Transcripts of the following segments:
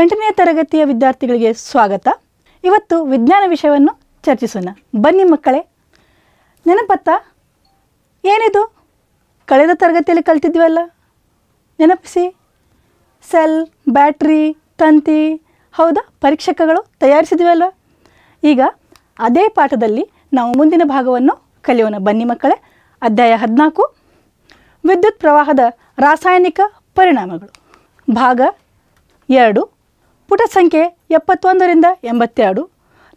ಎಂಟನೇ ತರಗತಿಯ ವಿದ್ಯಾರ್ಥಿಗಳಿಗೆ ಸ್ವಾಗತ ಇವತ್ತು ವಿಜ್ಞಾನ ವಿಷಯವನ್ನು ಚರ್ಚಿಸೋಣ ಬನ್ನಿ ಮಕ್ಕಳೇ ನೆನಪತ್ತ ಏನಿದು ಕಳೆದ ತರಗತಿಯಲ್ಲಿ ಕಲ್ತಿದ್ವಲ್ಲ ನೆನಪಿಸಿ ಸೆಲ್ ಬ್ಯಾಟ್ರಿ ತಂತಿ ಹೌದಾ ಪರೀಕ್ಷಕಗಳು ತಯಾರಿಸಿದ್ವಲ್ಲ ಈಗ ಅದೇ ಪಾಠದಲ್ಲಿ ನಾವು ಮುಂದಿನ ಭಾಗವನ್ನು ಕಲಿಯೋಣ ಬನ್ನಿ ಮಕ್ಕಳೇ ಅಧ್ಯಾಯ ಹದಿನಾಲ್ಕು ವಿದ್ಯುತ್ ಪ್ರವಾಹದ ರಾಸಾಯನಿಕ ಪರಿಣಾಮಗಳು ಭಾಗ ಎರಡು ಪುಟ ಸಂಖ್ಯೆ ಎಪ್ಪತ್ತೊಂದರಿಂದ ಎಂಬತ್ತೆರಡು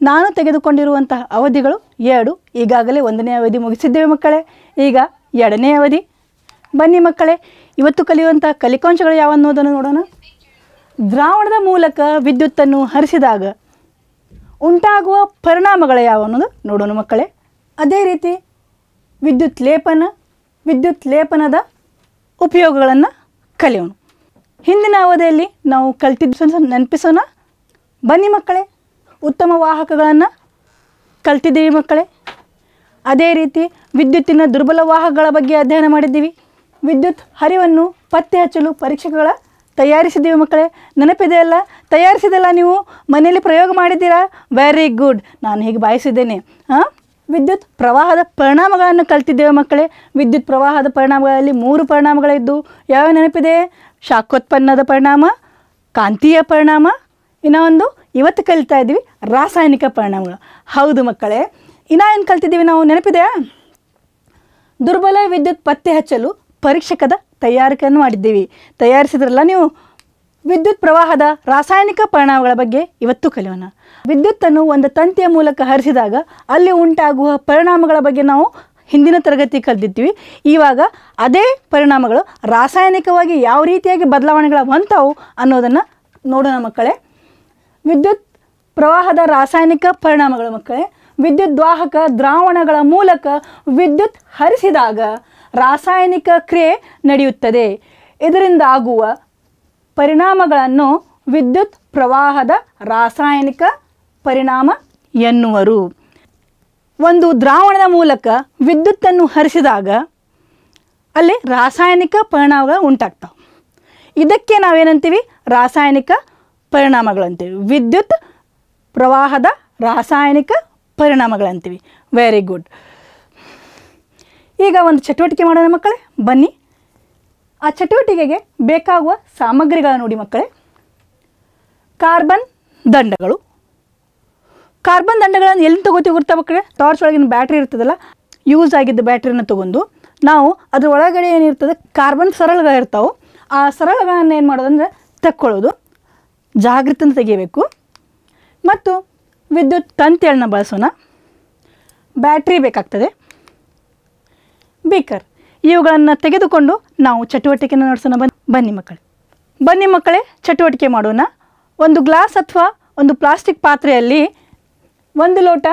ನಾನು ತೆಗೆದುಕೊಂಡಿರುವಂತಹ ಅವಧಿಗಳು ಎರಡು ಈಗಾಗಲೇ ಒಂದನೇ ಅವಧಿ ಮುಗಿಸಿದ್ದೇವೆ ಮಕ್ಕಳೇ ಈಗ ಎರಡನೇ ಅವಧಿ ಬನ್ನಿ ಮಕ್ಕಳೇ ಇವತ್ತು ಕಲಿಯುವಂಥ ಕಲಿಕಾಂಶಗಳು ಯಾವ ಅನ್ನೋದನ್ನು ನೋಡೋಣ ದ್ರಾವಣದ ಮೂಲಕ ವಿದ್ಯುತ್ತನ್ನು ಹರಿಸಿದಾಗ ಉಂಟಾಗುವ ಪರಿಣಾಮಗಳು ಯಾವ ಅನ್ನೋದು ನೋಡೋಣ ಮಕ್ಕಳೇ ಅದೇ ರೀತಿ ವಿದ್ಯುತ್ ಲೇಪನ ವಿದ್ಯುತ್ ಲೇಪನದ ಉಪಯೋಗಗಳನ್ನು ಕಲಿಯೋಣ ಹಿಂದಿನ ಅವಧಿಯಲ್ಲಿ ನಾವು ಕಲ್ತಿದ್ದ ನೆನಪಿಸೋಣ ಬನ್ನಿ ಮಕ್ಕಳೇ ಉತ್ತಮ ವಾಹಕಗಳನ್ನು ಕಲ್ತಿದ್ದೀವಿ ಮಕ್ಕಳೇ ಅದೇ ರೀತಿ ವಿದ್ಯುತ್ತಿನ ದುರ್ಬಲ ವಾಹಕಗಳ ಬಗ್ಗೆ ಅಧ್ಯಯನ ಮಾಡಿದ್ದೀವಿ ವಿದ್ಯುತ್ ಹರಿವನ್ನು ಪತ್ತೆ ಹಚ್ಚಲು ಪರೀಕ್ಷೆಗಳ ತಯಾರಿಸಿದ್ದೀವಿ ಮಕ್ಕಳೇ ನೆನಪಿದೆಯಲ್ಲ ತಯಾರಿಸಿದೆಲ್ಲ ನೀವು ಮನೆಯಲ್ಲಿ ಪ್ರಯೋಗ ಮಾಡಿದ್ದೀರಾ ವೆರಿ ಗುಡ್ ನಾನು ಹೀಗೆ ಭಾವಿಸಿದ್ದೇನೆ ಹಾಂ ವಿದ್ಯುತ್ ಪ್ರವಾಹದ ಪರಿಣಾಮಗಳನ್ನು ಕಲ್ತಿದ್ದೇವೆ ಮಕ್ಕಳೇ ವಿದ್ಯುತ್ ಪ್ರವಾಹದ ಪರಿಣಾಮಗಳಲ್ಲಿ ಮೂರು ಪರಿಣಾಮಗಳಿದ್ದು ಯಾವ ನೆನಪಿದೆ ಶಾಖೋತ್ಪನ್ನದ ಪರಿಣಾಮ ಕಾಂತೀಯ ಪರಿಣಾಮ ಇನ್ನೂ ಒಂದು ಇವತ್ತು ಕಲಿತಾ ಇದ್ದೀವಿ ರಾಸಾಯನಿಕ ಪರಿಣಾಮಗಳು ಹೌದು ಮಕ್ಕಳೇ ಇನ್ನೂ ಏನು ಕಲ್ತಿದ್ದೀವಿ ನಾವು ನೆನಪಿದೆ ದುರ್ಬಲ ವಿದ್ಯುತ್ ಪತ್ತೆ ಹಚ್ಚಲು ಪರೀಕ್ಷಕದ ತಯಾರಿಕೆಯನ್ನು ಮಾಡಿದ್ದೀವಿ ತಯಾರಿಸಿದ್ರಲ್ಲ ನೀವು ವಿದ್ಯುತ್ ಪ್ರವಾಹದ ರಾಸಾಯನಿಕ ಪರಿಣಾಮಗಳ ಬಗ್ಗೆ ಇವತ್ತು ಕಲಿಯೋಣ ವಿದ್ಯುತ್ತನ್ನು ಒಂದು ತಂತಿಯ ಮೂಲಕ ಹರಿಸಿದಾಗ ಅಲ್ಲಿ ಉಂಟಾಗುವ ಪರಿಣಾಮಗಳ ಬಗ್ಗೆ ನಾವು ಹಿಂದಿನ ತರಗತಿ ಕಲ್ತಿದ್ವಿ ಇವಾಗ ಅದೇ ಪರಿಣಾಮಗಳು ರಾಸಾಯನಿಕವಾಗಿ ಯಾವ ರೀತಿಯಾಗಿ ಬದಲಾವಣೆಗಳಾಗುವಂಥವು ಅನ್ನೋದನ್ನು ನೋಡೋಣ ಮಕ್ಕಳೇ ವಿದ್ಯುತ್ ಪ್ರವಾಹದ ರಾಸಾಯನಿಕ ಪರಿಣಾಮಗಳು ಮಕ್ಕಳೇ ವಿದ್ಯುತ್ ದ್ವಾಹಕ ದ್ರಾವಣಗಳ ಮೂಲಕ ವಿದ್ಯುತ್ ಹರಿಸಿದಾಗ ರಾಸಾಯನಿಕ ಕ್ರಿಯೆ ನಡೆಯುತ್ತದೆ ಇದರಿಂದ ಆಗುವ ಪರಿಣಾಮಗಳನ್ನು ವಿದ್ಯುತ್ ಪ್ರವಾಹದ ರಾಸಾಯನಿಕ ಪರಿಣಾಮ ಎನ್ನುವರು ಒಂದು ದ್ರಾವಣದ ಮೂಲಕ ವಿದ್ಯುತ್ತನ್ನು ಹರಿಸಿದಾಗ ಅಲ್ಲಿ ರಾಸಾಯನಿಕ ಪರಿಣಾಮಗಳು ಉಂಟಾಗ್ತವೆ ಇದಕ್ಕೆ ನಾವೇನಂತೀವಿ ರಾಸಾಯನಿಕ ಪರಿಣಾಮಗಳಂತೀವಿ ವಿದ್ಯುತ್ ಪ್ರವಾಹದ ರಾಸಾಯನಿಕ ಪರಿಣಾಮಗಳಂತೀವಿ ವೆರಿ ಗುಡ್ ಈಗ ಒಂದು ಚಟುವಟಿಕೆ ಮಾಡೋಣ ಮಕ್ಕಳೇ ಬನ್ನಿ ಆ ಚಟುವಟಿಕೆಗೆ ಬೇಕಾಗುವ ಸಾಮಗ್ರಿಗಳ ನೋಡಿ ಮಕ್ಕಳೇ ಕಾರ್ಬನ್ ದಂಡಗಳು ಕಾರ್ಬನ್ ದಂಡಗಳನ್ನು ಎಲ್ಲಿ ತೊಗೋತೀವಿ ಗೊತ್ತಾ ಮಕ್ಕಳೇ ಟಾರ್ಚ್ ಒಳಗಿನ ಬ್ಯಾಟ್ರಿ ಇರ್ತದಲ್ಲ ಯೂಸ್ ಆಗಿದ್ದ ಬ್ಯಾಟ್ರಿನ ತೊಗೊಂಡು ನಾವು ಅದ್ರ ಒಳಗಡೆ ಏನಿರ್ತದೆ ಕಾರ್ಬನ್ ಸರಳವಾಗಿ ಇರ್ತಾವೆ ಆ ಸರಳಗಳನ್ನು ಏನು ಮಾಡೋದಂದ್ರೆ ತಕ್ಕೊಳ್ಳೋದು ಜಾಗೃತನ ತೆಗಿಬೇಕು ಮತ್ತು ವಿದ್ಯುತ್ ತಂತಿಗಳನ್ನ ಬಳಸೋಣ ಬ್ಯಾಟ್ರಿ ಬೇಕಾಗ್ತದೆ ಬೇಕರ್ ಇವುಗಳನ್ನು ತೆಗೆದುಕೊಂಡು ನಾವು ಚಟುವಟಿಕೆಯನ್ನು ನಡೆಸೋಣ ಬನ್ನಿ ಬನ್ನಿ ಮಕ್ಕಳೇ ಬನ್ನಿ ಮಕ್ಕಳೇ ಚಟುವಟಿಕೆ ಮಾಡೋಣ ಒಂದು ಗ್ಲಾಸ್ ಅಥವಾ ಒಂದು ಪ್ಲಾಸ್ಟಿಕ್ ಪಾತ್ರೆಯಲ್ಲಿ ಒಂದು ಲೋಟ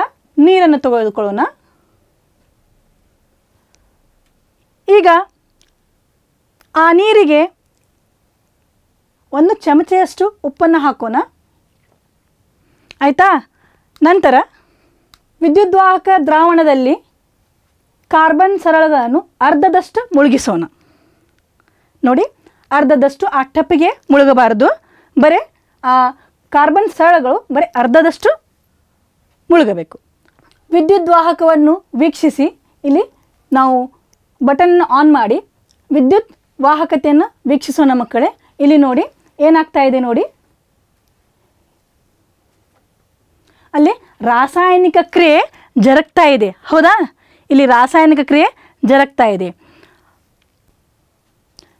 ನೀರನ್ನು ತೆಗೆದುಕೊಳ್ಳೋಣ ಈಗ ಆ ನೀರಿಗೆ ಒಂದು ಚಮಚೆಯಷ್ಟು ಉಪ್ಪನ್ನು ಹಾಕೋಣ ಆಯಿತಾ ನಂತರ ವಿದ್ಯುದ್ವಾಹಕ ದ್ರಾವಣದಲ್ಲಿ ಕಾರ್ಬನ್ ಸರಳಗಳನ್ನು ಅರ್ಧದಷ್ಟು ಮುಳುಗಿಸೋಣ ನೋಡಿ ಅರ್ಧದಷ್ಟು ಆ ಟಪ್ಪಿಗೆ ಮುಳುಗಬಾರದು ಬರೀ ಆ ಕಾರ್ಬನ್ ಸರಳಗಳು ಬರೀ ಅರ್ಧದಷ್ಟು ಮುಳುಗಬೇಕು ವಿದ್ಯುತ್ ವಾಹಕವನ್ನು ವೀಕ್ಷಿಸಿ ಇಲ್ಲಿ ನಾವು ಬಟನ್ ಆನ್ ಮಾಡಿ ವಿದ್ಯುತ್ ವಾಹಕತೆಯನ್ನು ವೀಕ್ಷಿಸೋಣ ಮಕ್ಕಳೇ ಇಲ್ಲಿ ನೋಡಿ ಏನಾಗ್ತಾ ಇದೆ ನೋಡಿ ಅಲ್ಲಿ ರಾಸಾಯನಿಕ ಕ್ರಿಯೆ ಜರಗ್ತಾ ಇದೆ ಹೌದಾ ಇಲ್ಲಿ ರಾಸಾಯನಿಕ ಕ್ರಿಯೆ ಜರಗ್ತಾ ಇದೆ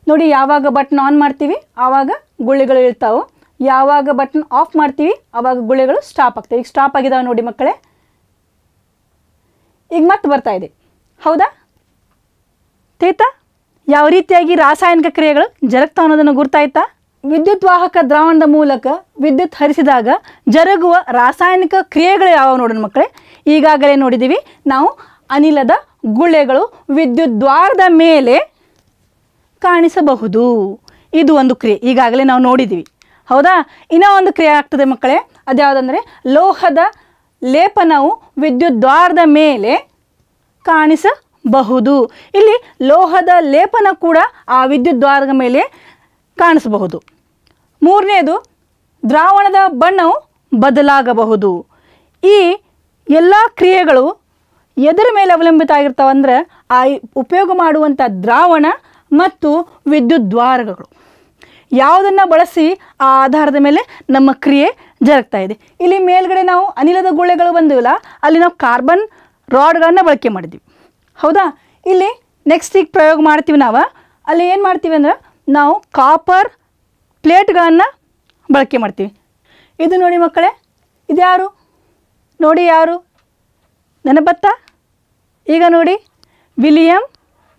ನೋಡಿ ಯಾವಾಗ ಬಟನ್ ಆನ್ ಮಾಡ್ತೀವಿ ಆವಾಗ ಗುಳ್ಳೆಗಳು ಇಳ್ತಾವೆ ಯಾವಾಗ ಬಟನ್ ಆಫ್ ಮಾಡ್ತೀವಿ ಆವಾಗ ಗುಳೆಗಳು ಸ್ಟಾಪ್ ಆಗ್ತವೆ ಈಗ ಸ್ಟಾಪ್ ಆಗಿದಾವೆ ನೋಡಿ ಮಕ್ಕಳೇ ಈಗ ಮತ್ತೆ ಬರ್ತಾ ಇದೆ ಹೌದಾ ತೇತ ಯಾವ ರೀತಿಯಾಗಿ ರಾಸಾಯನಿಕ ಕ್ರಿಯೆಗಳು ಜರುಗ್ತಾ ಅನ್ನೋದನ್ನು ಗುರ್ತಾಯ್ತಾ ವಿದ್ಯುತ್ ವಾಹಕ ದ್ರಾವಣದ ಮೂಲಕ ವಿದ್ಯುತ್ ಹರಿಸಿದಾಗ ಜರುಗುವ ರಾಸಾಯನಿಕ ಕ್ರಿಯೆಗಳು ಯಾವ ನೋಡೋಣ ಮಕ್ಕಳೇ ಈಗಾಗಲೇ ನೋಡಿದ್ದೀವಿ ನಾವು ಅನಿಲದ ಗುಳೆಗಳು ವಿದ್ಯುತ್ ದ್ವಾರದ ಮೇಲೆ ಕಾಣಿಸಬಹುದು ಇದು ಒಂದು ಕ್ರಿಯೆ ಈಗಾಗಲೇ ನಾವು ನೋಡಿದ್ದೀವಿ ಹೌದಾ ಇನ್ನೂ ಒಂದು ಕ್ರಿಯೆ ಆಗ್ತದೆ ಮಕ್ಕಳೇ ಅದ್ಯಾವುದಂದರೆ ಲೋಹದ ಲೇಪನವು ವಿದ್ಯುತ್ ದ್ವಾರದ ಮೇಲೆ ಕಾಣಿಸಬಹುದು ಇಲ್ಲಿ ಲೋಹದ ಲೇಪನ ಕೂಡ ಆ ವಿದ್ಯುತ್ ದ್ವಾರದ ಮೇಲೆ ಕಾಣಿಸಬಹುದು ಮೂರನೇದು ದ್ರಾವಣದ ಬಣ್ಣವು ಬದಲಾಗಬಹುದು ಈ ಎಲ್ಲ ಕ್ರಿಯೆಗಳು ಎದುರ ಮೇಲೆ ಅವಲಂಬಿತ ಆಗಿರ್ತಾವಂದ್ರೆ ಆ ಉಪಯೋಗ ಮಾಡುವಂಥ ದ್ರಾವಣ ಮತ್ತು ವಿದ್ಯುತ್ ದ್ವಾರಗಳು ಯಾವುದನ್ನು ಬಳಸಿ ಆ ಆಧಾರದ ಮೇಲೆ ನಮ್ಮ ಕ್ರಿಯೆ ಜರುಗ್ತಾ ಇದೆ ಇಲ್ಲಿ ಮೇಲ್ಗಡೆ ನಾವು ಅನಿಲದ ಗುಳ್ಳೆಗಳು ಬಂದಿವಲ್ಲ ಅಲ್ಲಿ ನಾವು ಕಾರ್ಬನ್ ರಾಡ್ಗಳನ್ನು ಬಳಕೆ ಮಾಡಿದ್ವಿ ಹೌದಾ ಇಲ್ಲಿ ನೆಕ್ಸ್ಟ್ ಈಗ ಪ್ರಯೋಗ ಮಾಡ್ತೀವಿ ನಾವು ಅಲ್ಲಿ ಏನು ಮಾಡ್ತೀವಿ ಅಂದ್ರೆ ನಾವು ಕಾಪರ್ ಪ್ಲೇಟ್ಗಳನ್ನು ಬಳಕೆ ಮಾಡ್ತೀವಿ ಇದು ನೋಡಿ ಮಕ್ಕಳೇ ಇದ್ಯಾರು ನೋಡಿ ಯಾರು ನೆನಪತ್ತ ಈಗ ನೋಡಿ ವಿಲಿಯಂ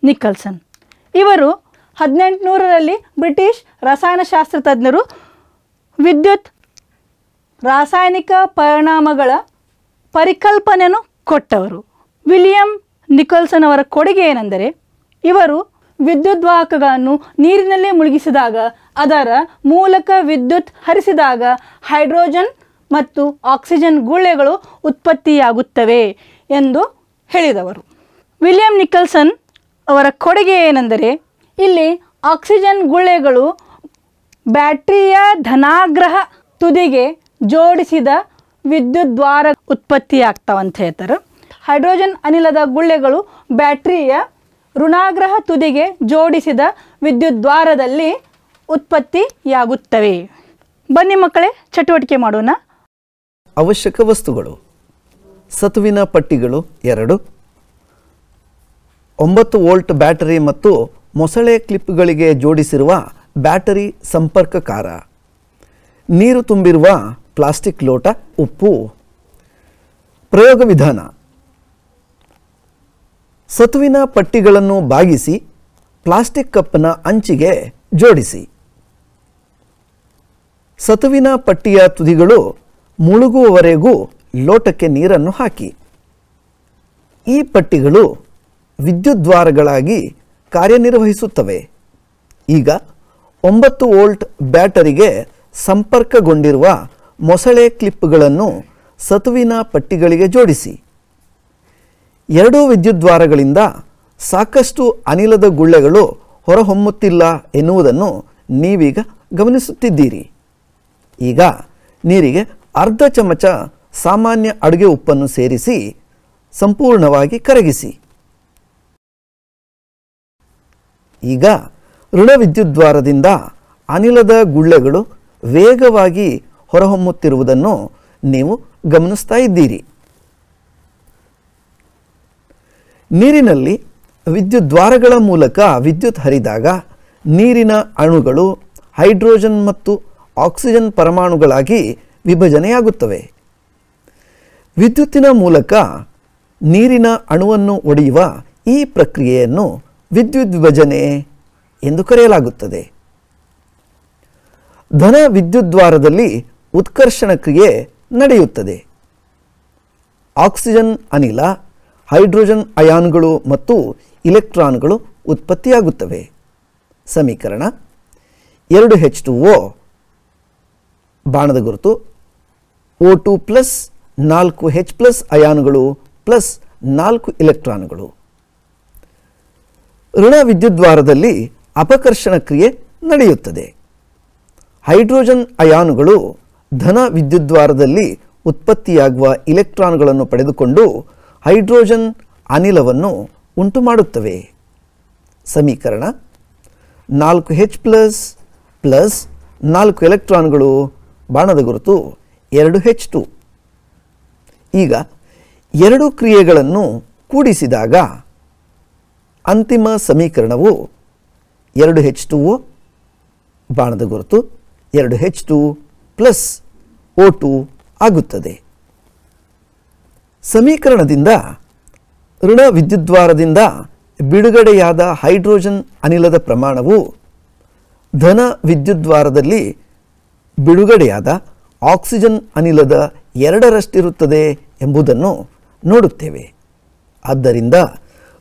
ನಿಕ್ಕಲ್ಸನ್ ಇವರು ಹದಿನೆಂಟುನೂರರಲ್ಲಿ ಬ್ರಿಟಿಷ್ ರಸಾಯನಶಾಸ್ತ್ರ ತಜ್ಞರು ವಿದ್ಯುತ್ ರಾಸಾಯನಿಕ ಪರಿಣಾಮಗಳ ಪರಿಕಲ್ಪನೆಯನ್ನು ಕೊಟ್ಟವರು ವಿಲಿಯಂ ನಿಕೋಲ್ಸನ್ ಅವರ ಕೊಡುಗೆ ಏನೆಂದರೆ ಇವರು ವಿದ್ಯುದ್ವಾಹಕಗಳನ್ನು ನೀರಿನಲ್ಲೇ ಮುಳುಗಿಸಿದಾಗ ಅದರ ಮೂಲಕ ವಿದ್ಯುತ್ ಹರಿಸಿದಾಗ ಹೈಡ್ರೋಜನ್ ಮತ್ತು ಆಕ್ಸಿಜನ್ ಗುಳ್ಳೆಗಳು ಉತ್ಪತ್ತಿಯಾಗುತ್ತವೆ ಎಂದು ಹೇಳಿದವರು ವಿಲಿಯಂ ನಿಕಲ್ಸನ್ ಅವರ ಕೊಡುಗೆ ಏನೆಂದರೆ ಇಲ್ಲಿ ಆಕ್ಸಿಜನ್ ಗುಳ್ಳೆಗಳು ಬ್ಯಾಟ್ರಿಯ ಧನಾಗ್ರಹ ತುದಿಗೆ ಜೋಡಿಸಿದ ವಿದ್ಯುತ್ ದ್ವಾರ ಉತ್ಪತ್ತಿಯಾಗ್ತಾವಂತ ಹೇಳ್ತಾರೆ ಹೈಡ್ರೋಜನ್ ಅನಿಲದ ಗುಳ್ಳೆಗಳು ಬ್ಯಾಟ್ರಿಯ ಋಣಾಗ್ರಹ ತುದಿಗೆ ಜೋಡಿಸಿದ ವಿದ್ಯುತ್ ದ್ವಾರದಲ್ಲಿ ಉತ್ಪತ್ತಿಯಾಗುತ್ತವೆ ಬನ್ನಿ ಮಕ್ಕಳೇ ಚಟುವಟಿಕೆ ಮಾಡೋಣ ಅವಶ್ಯಕ ವಸ್ತುಗಳು ಸತುವಿನ ಪಟ್ಟಿಗಳು ಎರಡು ಒಂಬತ್ತು ವೋಲ್ಟ್ ಬ್ಯಾಟರಿ ಮತ್ತು ಮೊಸಳೆ ಕ್ಲಿಪ್ಗಳಿಗೆ ಜೋಡಿಸಿರುವ ಬ್ಯಾಟರಿ ಸಂಪರ್ಕಕಾರ ನೀರು ತುಂಬಿರುವ ಪ್ಲಾಸ್ಟಿಕ್ ಲೋಟ ಉಪ್ಪು ಪ್ರಯೋಗ ವಿಧಾನ ಸತುವಿನ ಪಟ್ಟಿಗಳನ್ನು ಬಾಗಿಸಿ ಪ್ಲಾಸ್ಟಿಕ್ ಕಪ್ನ ಅಂಚಿಗೆ ಜೋಡಿಸಿ ಸತುವಿನ ಪಟ್ಟಿಯ ತುದಿಗಳು ಮುಳುಗುವವರೆಗೂ ಲೋಟಕ್ಕೆ ನೀರನ್ನು ಹಾಕಿ ಈ ಪಟ್ಟಿಗಳು ವಿದ್ಯುದ್ವಾರಗಳಾಗಿ ಕಾರ್ಯನಿರ್ವಹಿಸುತ್ತವೆ ಈಗ ಒಂಬತ್ತು ವೋಲ್ಟ್ ಬ್ಯಾಟರಿಗೆ ಸಂಪರ್ಕಗೊಂಡಿರುವ ಮೊಸಳೆ ಕ್ಲಿಪ್ಗಳನ್ನು ಸತುವಿನ ಪಟ್ಟಿಗಳಿಗೆ ಜೋಡಿಸಿ ಎರಡೂ ವಿದ್ಯುದ್ವಾರಗಳಿಂದ ಸಾಕಷ್ಟು ಅನಿಲದ ಗುಳ್ಳೆಗಳು ಹೊರಹೊಮ್ಮುತ್ತಿಲ್ಲ ಎನ್ನುವುದನ್ನು ನೀವೀಗ ಗಮನಿಸುತ್ತಿದ್ದೀರಿ ಈಗ ನೀರಿಗೆ ಅರ್ಧ ಚಮಚ ಸಾಮಾನ್ಯ ಅಡುಗೆ ಉಪ್ಪನ್ನು ಸೇರಿಸಿ ಸಂಪೂರ್ಣವಾಗಿ ಕರಗಿಸಿ ಈಗ ಋಣ ವಿದ್ಯುದ್ವಾರದಿಂದ ಅನಿಲದ ಗುಳ್ಳೆಗಳು ವೇಗವಾಗಿ ಹೊರಹೊಮ್ಮುತ್ತಿರುವುದನ್ನು ನೀವು ಗಮನಿಸ್ತಾ ಇದ್ದೀರಿ ನೀರಿನಲ್ಲಿ ವಿದ್ಯುದ್ವಾರಗಳ ಮೂಲಕ ವಿದ್ಯುತ್ ಹರಿದಾಗ ನೀರಿನ ಅಣುಗಳು ಹೈಡ್ರೋಜನ್ ಮತ್ತು ಆಕ್ಸಿಜನ್ ಪರಮಾಣುಗಳಾಗಿ ವಿಭಜನೆಯಾಗುತ್ತವೆ ವಿದ್ಯುತ್ತಿನ ಮೂಲಕ ನೀರಿನ ಅಣುವನ್ನು ಒಡೆಯುವ ಈ ಪ್ರಕ್ರಿಯೆಯನ್ನು ವಿದ್ಯುತ್ ವಿಭಜನೆ ಎಂದು ಕರೆಯಲಾಗುತ್ತದೆ ಧನ ವಿದ್ಯುದ್ವಾರದಲ್ಲಿ ಉತ್ಕರ್ಷಣ ಕ್ರಿಯೆ ನಡೆಯುತ್ತದೆ ಆಕ್ಸಿಜನ್ ಅನಿಲ ಹೈಡ್ರೋಜನ್ ಅಯಾನ್ಗಳು ಮತ್ತು ಇಲೆಕ್ಟ್ರಾನ್ಗಳು ಉತ್ಪತ್ತಿಯಾಗುತ್ತವೆ ಸಮೀಕರಣ ಎರಡು ಹೆಚ್ ಟು ಒ ಬಾಣದ ಗುರುತು ಓ ಟು ಪ್ಲಸ್ ನಾಲ್ಕು ಹೆಚ್ ಪ್ಲಸ್ ಅಯಾನ್ಗಳು ಪ್ಲಸ್ ನಾಲ್ಕು ಇಲೆಕ್ಟ್ರಾನ್ಗಳು ಋಣ ವಿದ್ಯುದ್ವಾರದಲ್ಲಿ ಅಪಕರ್ಷಣ ಕ್ರಿಯೆ ನಡೆಯುತ್ತದೆ ಹೈಡ್ರೋಜನ್ ಅಯಾನುಗಳು ಧನ ವಿದ್ಯುದ್ವಾರದಲ್ಲಿ ಉತ್ಪತ್ತಿಯಾಗುವ ಇಲೆಕ್ಟ್ರಾನ್ಗಳನ್ನು ಪಡೆದುಕೊಂಡು ಹೈಡ್ರೋಜನ್ ಅನಿಲವನ್ನು ಉಂಟು ಮಾಡುತ್ತವೆ ಸಮೀಕರಣ ನಾಲ್ಕು ಹೆಚ್ ಪ್ಲಸ್ ಪ್ಲಸ್ ನಾಲ್ಕು ಎಲೆಕ್ಟ್ರಾನ್ಗಳು ಬಾಣದ ಗುರುತು ಎರಡು ಹೆಚ್ ಟು ಈಗ ಎರಡು ಕ್ರಿಯೆಗಳನ್ನು ಕೂಡಿಸಿದಾಗ ಅಂತಿಮ ಸಮೀಕರಣವು ಎರಡು ಹೆಚ್ ಟು ಒ ಬಾಣದ ಗುರುತು ಎರಡು H two plus O two ಆಗುತ್ತದೆ ಸಮೀಕರಣದಿಂದ ಋಣ ವಿದ್ಯುದ್ವಾರದಿಂದ ಬಿಡುಗಡೆಯಾದ ಹೈಡ್ರೋಜನ್ ಅನಿಲದ ಪ್ರಮಾಣವು ಧನ ವಿದ್ಯುದ್ವಾರದಲ್ಲಿ ಬಿಡುಗಡೆಯಾದ ಆಕ್ಸಿಜನ್ ಅನಿಲದ ಎರಡರಷ್ಟಿರುತ್ತದೆ ಎಂಬುದನ್ನು ನೋಡುತ್ತೇವೆ ಆದ್ದರಿಂದ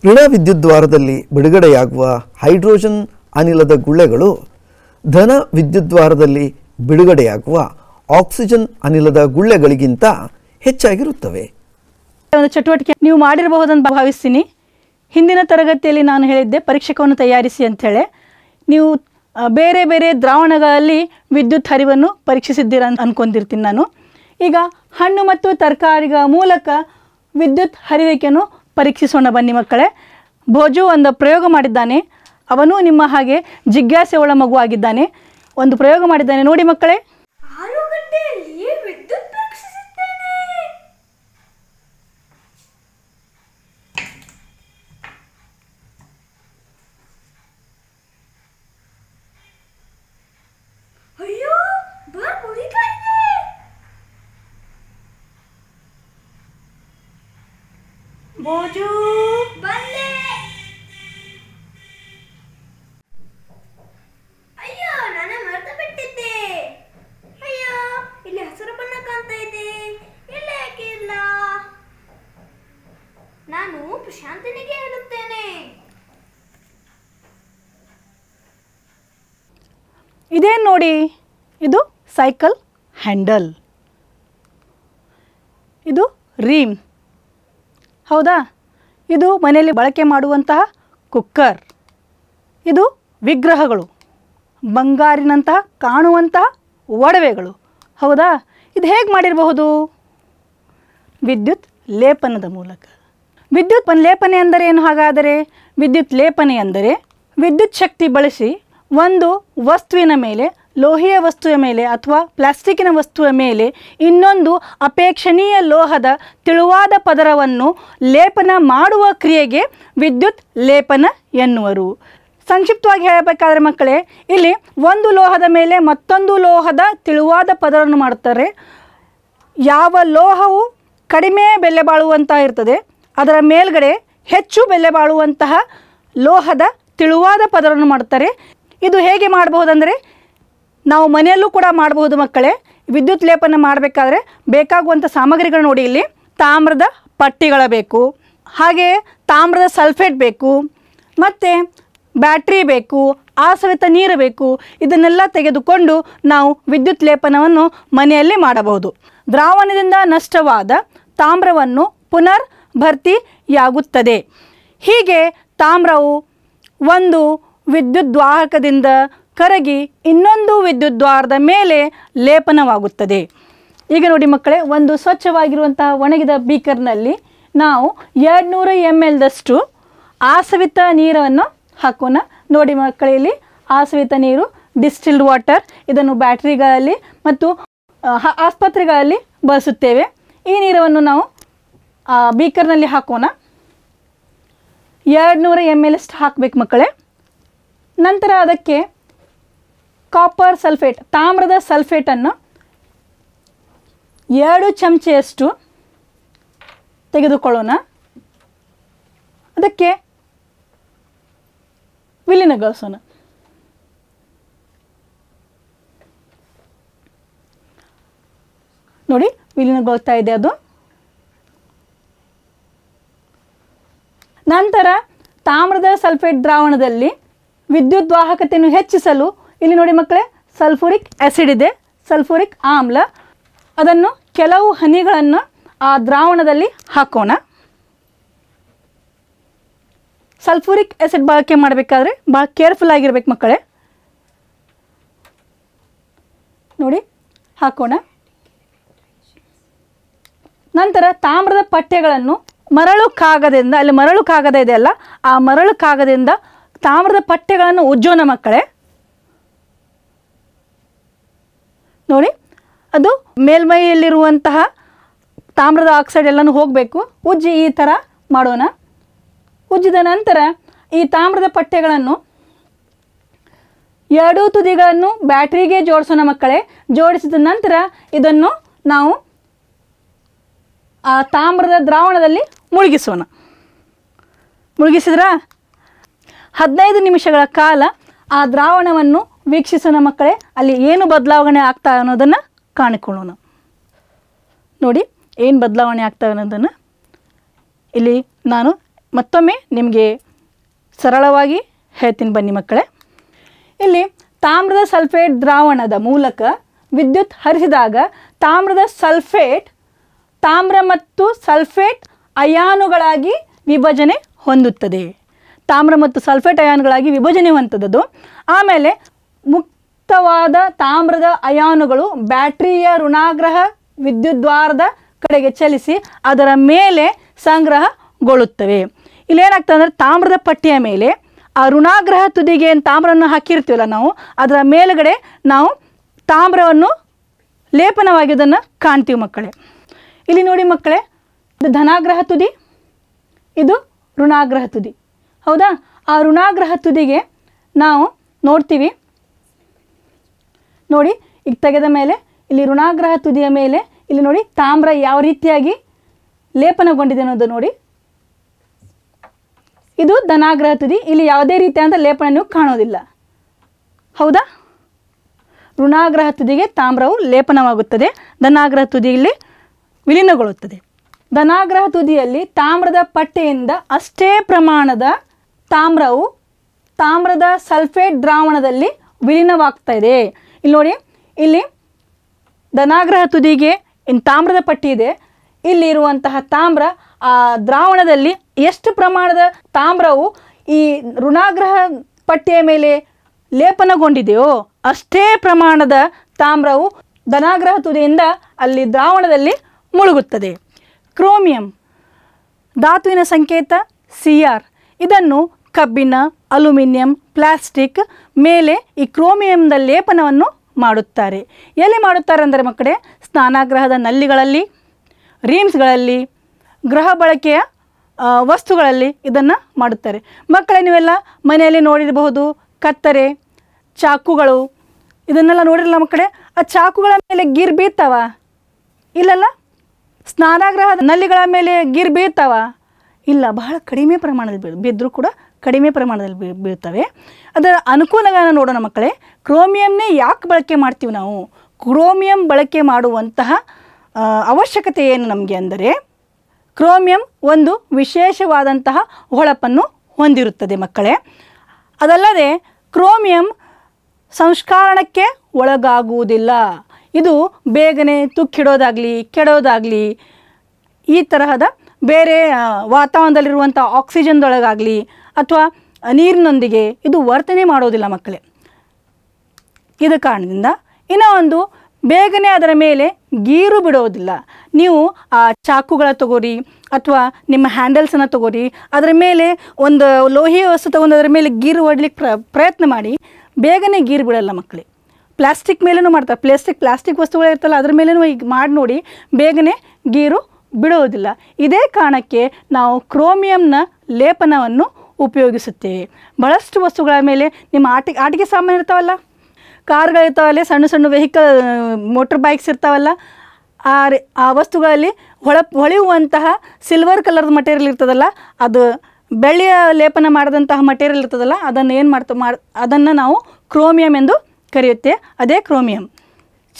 ಋಣ ವಿದ್ಯುದ್ವಾರದಲ್ಲಿ ಬಿಡುಗಡೆಯಾಗುವ ಹೈಡ್ರೋಜನ್ ಅನಿಲದ ಗುಳ್ಳೆಗಳು ಧನ ವಿದ್ಯುದ್ವಾರದಲ್ಲಿ ಬಿಡುಗಡೆಯಾಗುವ ಆಕ್ಸಿಜನ್ ಅನಿಲದ ಗುಳ್ಳೆಗಳಿಗಿಂತ ಹೆಚ್ಚಾಗಿರುತ್ತವೆ ಒಂದು ಚಟುವಟಿಕೆ ನೀವು ಮಾಡಿರಬಹುದಂತ ಭಾವಿಸ್ತೀನಿ ಹಿಂದಿನ ತರಗತಿಯಲ್ಲಿ ನಾನು ಹೇಳಿದ್ದೆ ಪರೀಕ್ಷಕವನ್ನು ತಯಾರಿಸಿ ಅಂಥೇಳಿ ನೀವು ಬೇರೆ ಬೇರೆ ದ್ರಾವಣಗಳಲ್ಲಿ ವಿದ್ಯುತ್ ಹರಿವನ್ನು ಪರೀಕ್ಷಿಸಿದ್ದೀರ ಅಂತ ಅಂದ್ಕೊಂಡಿರ್ತೀನಿ ನಾನು ಈಗ ಹಣ್ಣು ಮತ್ತು ತರಕಾರಿಗಳ ಮೂಲಕ ವಿದ್ಯುತ್ ಹರಿವಿಕೆಯನ್ನು ಪರೀಕ್ಷಿಸೋಣ ಬನ್ನಿ ಮಕ್ಕಳೇ ಭೋಜು ಒಂದು ಪ್ರಯೋಗ ಮಾಡಿದ್ದಾನೆ ಅವನು ನಿಮ್ಮ ಹಾಗೆ ಜಿಜ್ಞಾಸೆ ಒಳ ಆಗಿದ್ದಾನೆ ಒಂದು ಪ್ರಯೋಗ ಮಾಡಿದ್ದಾನೆ ನೋಡಿ ಮಕ್ಕಳೇ ಆಲೂಗಡ್ಡೆಯಲ್ಲಿ ವಿದ್ಯುತ್ ಬೋಜು ಬಂದೆ ಅಯ್ಯೋ ನಾನು ಮರೆತು ಬಿಟ್ಟಿದ್ದೆ ಅಯ್ಯೋ ಇಲ್ಲಿ ಹಸಿರು ಬಣ್ಣ ಕಾಣ್ತಾ ಇದೆ ಇಲ್ಲ ಯಾಕೆ ಇಲ್ಲ ನಾನು ಪ್ರಶಾಂತನಿಗೆ ಹೇಳುತ್ತೇನೆ ಇದೇನು ನೋಡಿ ಇದು ಸೈಕಲ್ ಹ್ಯಾಂಡಲ್ ಇದು ರೀಮ್ ಹೌದಾ ಇದು ಮನೆಯಲ್ಲಿ ಬಳಕೆ ಮಾಡುವಂತಹ ಕುಕ್ಕರ್ ಇದು ವಿಗ್ರಹಗಳು ಬಂಗಾರಿನಂತಹ ಕಾಣುವಂತಹ ಒಡವೆಗಳು ಹೌದಾ ಇದು ಹೇಗೆ ಮಾಡಿರಬಹುದು ವಿದ್ಯುತ್ ಲೇಪನದ ಮೂಲಕ ವಿದ್ಯುತ್ ಲೇಪನೆ ಅಂದರೆ ಏನು ಹಾಗಾದರೆ ವಿದ್ಯುತ್ ಲೇಪನೆ ಅಂದರೆ ವಿದ್ಯುತ್ ಶಕ್ತಿ ಬಳಸಿ ಒಂದು ವಸ್ತುವಿನ ಮೇಲೆ ಲೋಹೀಯ ವಸ್ತುವ ಮೇಲೆ ಅಥವಾ ಪ್ಲಾಸ್ಟಿಕ್ಕಿನ ವಸ್ತುವ ಮೇಲೆ ಇನ್ನೊಂದು ಅಪೇಕ್ಷಣೀಯ ಲೋಹದ ತಿಳುವಾದ ಪದರವನ್ನು ಲೇಪನ ಮಾಡುವ ಕ್ರಿಯೆಗೆ ವಿದ್ಯುತ್ ಲೇಪನ ಎನ್ನುವರು ಸಂಕ್ಷಿಪ್ತವಾಗಿ ಹೇಳಬೇಕಾದ್ರೆ ಮಕ್ಕಳೇ ಇಲ್ಲಿ ಒಂದು ಲೋಹದ ಮೇಲೆ ಮತ್ತೊಂದು ಲೋಹದ ತಿಳುವಾದ ಪದರವನ್ನು ಮಾಡುತ್ತಾರೆ ಯಾವ ಲೋಹವು ಕಡಿಮೆ ಬೆಲೆ ಬಾಳುವಂತ ಇರ್ತದೆ ಅದರ ಮೇಲ್ಗಡೆ ಹೆಚ್ಚು ಬೆಲೆ ಬಾಳುವಂತಹ ಲೋಹದ ತಿಳುವಾದ ಪದರವನ್ನು ಮಾಡುತ್ತಾರೆ ಇದು ಹೇಗೆ ಮಾಡಬಹುದಂದರೆ ನಾವು ಮನೆಯಲ್ಲೂ ಕೂಡ ಮಾಡಬಹುದು ಮಕ್ಕಳೇ ವಿದ್ಯುತ್ ಲೇಪನ ಮಾಡಬೇಕಾದ್ರೆ ಬೇಕಾಗುವಂಥ ಸಾಮಗ್ರಿಗಳು ನೋಡಿ ಇಲ್ಲಿ ತಾಮ್ರದ ಪಟ್ಟಿಗಳ ಬೇಕು ಹಾಗೆ ತಾಮ್ರದ ಸಲ್ಫೇಟ್ ಬೇಕು ಮತ್ತು ಬ್ಯಾಟ್ರಿ ಬೇಕು ಆಸವಿತ ನೀರು ಬೇಕು ಇದನ್ನೆಲ್ಲ ತೆಗೆದುಕೊಂಡು ನಾವು ವಿದ್ಯುತ್ ಲೇಪನವನ್ನು ಮನೆಯಲ್ಲೇ ಮಾಡಬಹುದು ದ್ರಾವಣದಿಂದ ನಷ್ಟವಾದ ತಾಮ್ರವನ್ನು ಪುನರ್ ಭರ್ತಿಯಾಗುತ್ತದೆ ಹೀಗೆ ತಾಮ್ರವು ಒಂದು ವಿದ್ಯುದ್ವಾಹಕದಿಂದ ಕರಗಿ ಇನ್ನೊಂದು ವಿದ್ಯುತ್ ದ್ವಾರದ ಮೇಲೆ ಲೇಪನವಾಗುತ್ತದೆ ಈಗ ನೋಡಿ ಮಕ್ಕಳೇ ಒಂದು ಸ್ವಚ್ಛವಾಗಿರುವಂತಹ ಒಣಗಿದ ಬೀಕರ್ನಲ್ಲಿ ನಾವು ಎರಡುನೂರು ಎಮ್ ಎಲ್ದಷ್ಟು ಆಸವಿತ ನೀರನ್ನು ಹಾಕೋಣ ನೋಡಿ ಇಲ್ಲಿ ಆಸವಿತ ನೀರು ಡಿಸ್ಟಿಲ್ಡ್ ವಾಟರ್ ಇದನ್ನು ಬ್ಯಾಟ್ರಿಗಳಲ್ಲಿ ಮತ್ತು ಆಸ್ಪತ್ರೆಗಳಲ್ಲಿ ಬಳಸುತ್ತೇವೆ ಈ ನೀರನ್ನು ನಾವು ಬೀಕರ್ನಲ್ಲಿ ಹಾಕೋಣ ನೂರ ಎಮ್ ಎಲ್ ಅಷ್ಟು ಹಾಕಬೇಕು ಮಕ್ಕಳೇ ನಂತರ ಅದಕ್ಕೆ ಕಾಪರ್ ಸಲ್ಫೇಟ್ ತಾಮ್ರದ ಸಲ್ಫೇಟನ್ನು ಎರಡು ಚಮಚೆಯಷ್ಟು ತೆಗೆದುಕೊಳ್ಳೋಣ ಅದಕ್ಕೆ ವಿಲೀನಗೊಳಿಸೋಣ ನೋಡಿ ವಿಲೀನಗೊಳ್ತಾ ಇದೆ ಅದು ನಂತರ ತಾಮ್ರದ ಸಲ್ಫೇಟ್ ದ್ರಾವಣದಲ್ಲಿ ವಿದ್ಯುತ್ ವಾಹಕತೆಯನ್ನು ಹೆಚ್ಚಿಸಲು ಇಲ್ಲಿ ನೋಡಿ ಮಕ್ಕಳೇ ಸಲ್ಫೂರಿಕ್ ಆ್ಯಸಿಡ್ ಇದೆ ಸಲ್ಫೂರಿಕ್ ಆಮ್ಲ ಅದನ್ನು ಕೆಲವು ಹನಿಗಳನ್ನು ಆ ದ್ರಾವಣದಲ್ಲಿ ಹಾಕೋಣ ಸಲ್ಫೋರಿಕ್ ಆ್ಯಸಿಡ್ ಬಳಕೆ ಮಾಡಬೇಕಾದ್ರೆ ಭಾಳ ಕೇರ್ಫುಲ್ ಆಗಿರ್ಬೇಕು ಮಕ್ಕಳೇ ನೋಡಿ ಹಾಕೋಣ ನಂತರ ತಾಮ್ರದ ಪಠ್ಯಗಳನ್ನು ಮರಳು ಕಾಗದಿಂದ ಅಲ್ಲಿ ಮರಳು ಕಾಗದ ಇದೆ ಅಲ್ಲ ಆ ಮರಳು ಕಾಗದಿಂದ ತಾಮ್ರದ ಪಠ್ಯಗಳನ್ನು ಉಜ್ಜೋಣ ಮಕ್ಕಳೇ ನೋಡಿ ಅದು ಮೇಲ್ಮೈಯಲ್ಲಿರುವಂತಹ ತಾಮ್ರದ ಆಕ್ಸೈಡ್ ಎಲ್ಲನೂ ಹೋಗಬೇಕು ಉಜ್ಜಿ ಈ ಥರ ಮಾಡೋಣ ಉಜ್ಜಿದ ನಂತರ ಈ ತಾಮ್ರದ ಪಟ್ಟೆಗಳನ್ನು ಎರಡೂ ತುದಿಗಳನ್ನು ಬ್ಯಾಟ್ರಿಗೆ ಜೋಡಿಸೋಣ ಮಕ್ಕಳೇ ಜೋಡಿಸಿದ ನಂತರ ಇದನ್ನು ನಾವು ಆ ತಾಮ್ರದ ದ್ರಾವಣದಲ್ಲಿ ಮುಳುಗಿಸೋಣ ಮುಳುಗಿಸಿದ್ರ ಹದಿನೈದು ನಿಮಿಷಗಳ ಕಾಲ ಆ ದ್ರಾವಣವನ್ನು ವೀಕ್ಷಿಸೋಣ ಮಕ್ಕಳೇ ಅಲ್ಲಿ ಏನು ಬದಲಾವಣೆ ಆಗ್ತಾ ಅನ್ನೋದನ್ನು ಕಾಣಿಕೊಳ್ಳೋಣ ನೋಡಿ ಏನು ಬದಲಾವಣೆ ಆಗ್ತಾ ಅನ್ನೋದನ್ನು ಇಲ್ಲಿ ನಾನು ಮತ್ತೊಮ್ಮೆ ನಿಮಗೆ ಸರಳವಾಗಿ ಹೇಳ್ತೀನಿ ಬನ್ನಿ ಮಕ್ಕಳೇ ಇಲ್ಲಿ ತಾಮ್ರದ ಸಲ್ಫೇಟ್ ದ್ರಾವಣದ ಮೂಲಕ ವಿದ್ಯುತ್ ಹರಿಸಿದಾಗ ತಾಮ್ರದ ಸಲ್ಫೇಟ್ ತಾಮ್ರ ಮತ್ತು ಸಲ್ಫೇಟ್ ಅಯಾನುಗಳಾಗಿ ವಿಭಜನೆ ಹೊಂದುತ್ತದೆ ತಾಮ್ರ ಮತ್ತು ಸಲ್ಫೇಟ್ ಅಯಾನುಗಳಾಗಿ ವಿಭಜನೆ ಹೊಂದದ್ದು ಆಮೇಲೆ ಮುಕ್ತವಾದ ತಾಮ್ರದ ಅಯಾನುಗಳು ಬ್ಯಾಟ್ರಿಯ ಋಣಾಗ್ರಹ ವಿದ್ಯುದ್ವಾರದ ಕಡೆಗೆ ಚಲಿಸಿ ಅದರ ಮೇಲೆ ಸಂಗ್ರಹಗೊಳ್ಳುತ್ತವೆ ಇಲ್ಲೇನಾಗ್ತದೆ ಅಂದರೆ ತಾಮ್ರದ ಪಟ್ಟಿಯ ಮೇಲೆ ಆ ಋಣಾಗ್ರಹ ತುದಿಗೆ ಏನು ತಾಮ್ರವನ್ನು ಹಾಕಿರ್ತೀವಲ್ಲ ನಾವು ಅದರ ಮೇಲುಗಡೆ ನಾವು ತಾಮ್ರವನ್ನು ಲೇಪನವಾಗಿ ಅದನ್ನು ಕಾಣ್ತೀವಿ ಮಕ್ಕಳೇ ಇಲ್ಲಿ ನೋಡಿ ಮಕ್ಕಳೇ ಇದು ಧನಾಗ್ರಹ ತುದಿ ಇದು ಋಣಾಗ್ರಹ ತುದಿ ಹೌದಾ ಆ ಋಣಾಗ್ರಹ ತುದಿಗೆ ನಾವು ನೋಡ್ತೀವಿ ನೋಡಿ ಈಗ ತೆಗೆದ ಮೇಲೆ ಇಲ್ಲಿ ಋಣಾಗ್ರಹ ತುದಿಯ ಮೇಲೆ ಇಲ್ಲಿ ನೋಡಿ ತಾಮ್ರ ಯಾವ ರೀತಿಯಾಗಿ ಲೇಪನಗೊಂಡಿದೆ ಅನ್ನೋದು ನೋಡಿ ಇದು ಧನಾಗ್ರಹ ತುದಿ ಇಲ್ಲಿ ಯಾವುದೇ ರೀತಿಯಾದ ಲೇಪನ ನೀವು ಕಾಣೋದಿಲ್ಲ ಹೌದಾ ಋಣಾಗ್ರಹ ತುದಿಗೆ ತಾಮ್ರವು ಲೇಪನವಾಗುತ್ತದೆ ಧನಾಗ್ರಹ ತುದಿ ಇಲ್ಲಿ ವಿಲೀನಗೊಳ್ಳುತ್ತದೆ ಧನಾಗ್ರಹ ತುದಿಯಲ್ಲಿ ತಾಮ್ರದ ಪಟ್ಟೆಯಿಂದ ಅಷ್ಟೇ ಪ್ರಮಾಣದ ತಾಮ್ರವು ತಾಮ್ರದ ಸಲ್ಫೇಟ್ ದ್ರಾವಣದಲ್ಲಿ ವಿಲೀನವಾಗ್ತಾ ಇದೆ ಇಲ್ಲಿ ನೋಡಿ ಇಲ್ಲಿ ಧನಾಗ್ರಹ ತುದಿಗೆ ಇನ್ನು ತಾಮ್ರದ ಪಟ್ಟಿ ಇದೆ ಇಲ್ಲಿರುವಂತಹ ತಾಮ್ರ ಆ ದ್ರಾವಣದಲ್ಲಿ ಎಷ್ಟು ಪ್ರಮಾಣದ ತಾಮ್ರವು ಈ ಋಣಾಗ್ರಹ ಪಟ್ಟಿಯ ಮೇಲೆ ಲೇಪನಗೊಂಡಿದೆಯೋ ಅಷ್ಟೇ ಪ್ರಮಾಣದ ತಾಮ್ರವು ಧನಾಗ್ರಹ ತುದಿಯಿಂದ ಅಲ್ಲಿ ದ್ರಾವಣದಲ್ಲಿ ಮುಳುಗುತ್ತದೆ ಕ್ರೋಮಿಯಂ ಧಾತುವಿನ ಸಂಕೇತ ಸಿ ಆರ್ ಇದನ್ನು ಕಬ್ಬಿಣ ಅಲುಮಿನಿಯಂ ಪ್ಲಾಸ್ಟಿಕ್ ಮೇಲೆ ಈ ಕ್ರೋಮಿಯಂದ ಲೇಪನವನ್ನು ಮಾಡುತ್ತಾರೆ ಎಲ್ಲಿ ಮಾಡುತ್ತಾರೆ ಅಂದರೆ ಮಕ್ಕಳೇ ಸ್ನಾನಾಗ್ರಹದ ನಲ್ಲಿಗಳಲ್ಲಿ ರೀಮ್ಸ್ಗಳಲ್ಲಿ ಗೃಹ ಬಳಕೆಯ ವಸ್ತುಗಳಲ್ಲಿ ಇದನ್ನು ಮಾಡುತ್ತಾರೆ ಮಕ್ಕಳೇ ನೀವೆಲ್ಲ ಮನೆಯಲ್ಲಿ ನೋಡಿರಬಹುದು ಕತ್ತರೆ ಚಾಕುಗಳು ಇದನ್ನೆಲ್ಲ ನೋಡಿರಲ್ಲ ಮಕ್ಕಳೇ ಆ ಚಾಕುಗಳ ಮೇಲೆ ಗೀರ್ ಬೀತಾವ ಇಲ್ಲಲ್ಲ ಸ್ನಾನಾಗ್ರಹದ ನಲ್ಲಿಗಳ ಮೇಲೆ ಗೀರ್ ಬೀತಾವ ಇಲ್ಲ ಬಹಳ ಕಡಿಮೆ ಪ್ರಮಾಣದಲ್ಲಿ ಬಿದ್ದರೂ ಕೂಡ ಕಡಿಮೆ ಪ್ರಮಾಣದಲ್ಲಿ ಬೀ ಬೀಳ್ತವೆ ಅದರ ಅನುಕೂಲಗಳನ್ನು ನೋಡೋಣ ಮಕ್ಕಳೇ ಕ್ರೋಮಿಯಂನೇ ಯಾಕೆ ಬಳಕೆ ಮಾಡ್ತೀವಿ ನಾವು ಕ್ರೋಮಿಯಂ ಬಳಕೆ ಮಾಡುವಂತಹ ಅವಶ್ಯಕತೆ ಏನು ನಮಗೆ ಅಂದರೆ ಕ್ರೋಮಿಯಂ ಒಂದು ವಿಶೇಷವಾದಂತಹ ಹೊಳಪನ್ನು ಹೊಂದಿರುತ್ತದೆ ಮಕ್ಕಳೇ ಅದಲ್ಲದೆ ಕ್ರೋಮಿಯಂ ಸಂಸ್ಕಾರಣಕ್ಕೆ ಒಳಗಾಗುವುದಿಲ್ಲ ಇದು ಬೇಗನೆ ತುಕ್ಕಿಡೋದಾಗಲಿ ಕೆಡೋದಾಗಲಿ ಈ ತರಹದ ಬೇರೆ ವಾತಾವರಣದಲ್ಲಿರುವಂಥ ಆಕ್ಸಿಜನ್ದೊಳಗಾಗಲಿ ಅಥವಾ ನೀರಿನೊಂದಿಗೆ ಇದು ವರ್ತನೆ ಮಾಡೋದಿಲ್ಲ ಮಕ್ಕಳೇ ಇದ ಕಾರಣದಿಂದ ಇನ್ನೂ ಒಂದು ಬೇಗನೆ ಅದರ ಮೇಲೆ ಗೀರು ಬಿಡೋದಿಲ್ಲ ನೀವು ಆ ಚಾಕುಗಳ ತಗೋರಿ ಅಥವಾ ನಿಮ್ಮ ಹ್ಯಾಂಡಲ್ಸನ್ನು ತಗೋರಿ ಅದರ ಮೇಲೆ ಒಂದು ಲೋಹಿ ವಸ್ತು ತೊಗೊಂಡು ಅದರ ಮೇಲೆ ಗೀರು ಹೊಡ್ಲಿಕ್ಕೆ ಪ್ರಯತ್ನ ಮಾಡಿ ಬೇಗನೆ ಗೀರು ಬಿಡೋಲ್ಲ ಮಕ್ಕಳೇ ಪ್ಲಾಸ್ಟಿಕ್ ಮೇಲೂ ಮಾಡ್ತಾರೆ ಪ್ಲಾಸ್ಟಿಕ್ ಪ್ಲಾಸ್ಟಿಕ್ ವಸ್ತುಗಳು ಇರ್ತಲ್ಲ ಅದ್ರ ಮೇಲೂ ಈಗ ಮಾಡಿ ನೋಡಿ ಬೇಗನೆ ಗೀರು ಬಿಡೋದಿಲ್ಲ ಇದೇ ಕಾರಣಕ್ಕೆ ನಾವು ಕ್ರೋಮಿಯಂನ ಲೇಪನವನ್ನು ಉಪಯೋಗಿಸುತ್ತೇವೆ ಬಹಳಷ್ಟು ವಸ್ತುಗಳ ಮೇಲೆ ನಿಮ್ಮ ಆಟ ಆಟಿಕೆ ಸಾಮಾನು ಇರ್ತಾವಲ್ಲ ಕಾರ್ಗಳಿರ್ತಾವಲ್ಲ ಸಣ್ಣ ಸಣ್ಣ ವೆಹಿಕಲ್ ಮೋಟ್ರ್ ಬೈಕ್ಸ್ ಇರ್ತಾವಲ್ಲ ಆ ಆ ವಸ್ತುಗಳಲ್ಲಿ ಹೊಳ ಹೊಳೆಯುವಂತಹ ಸಿಲ್ವರ್ ಕಲರ್ದ ಮಟೀರಿಯಲ್ ಇರ್ತದಲ್ಲ ಅದು ಬೆಳ್ಳಿಯ ಲೇಪನ ಮಾಡಿದಂತಹ ಮಟೀರಿಯಲ್ ಇರ್ತದಲ್ಲ ಅದನ್ನು ಏನು ಮಾಡ್ತ ಮಾಡಿ ಅದನ್ನು ನಾವು ಕ್ರೋಮಿಯಂ ಎಂದು ಕರೆಯುತ್ತೆ ಅದೇ ಕ್ರೋಮಿಯಂ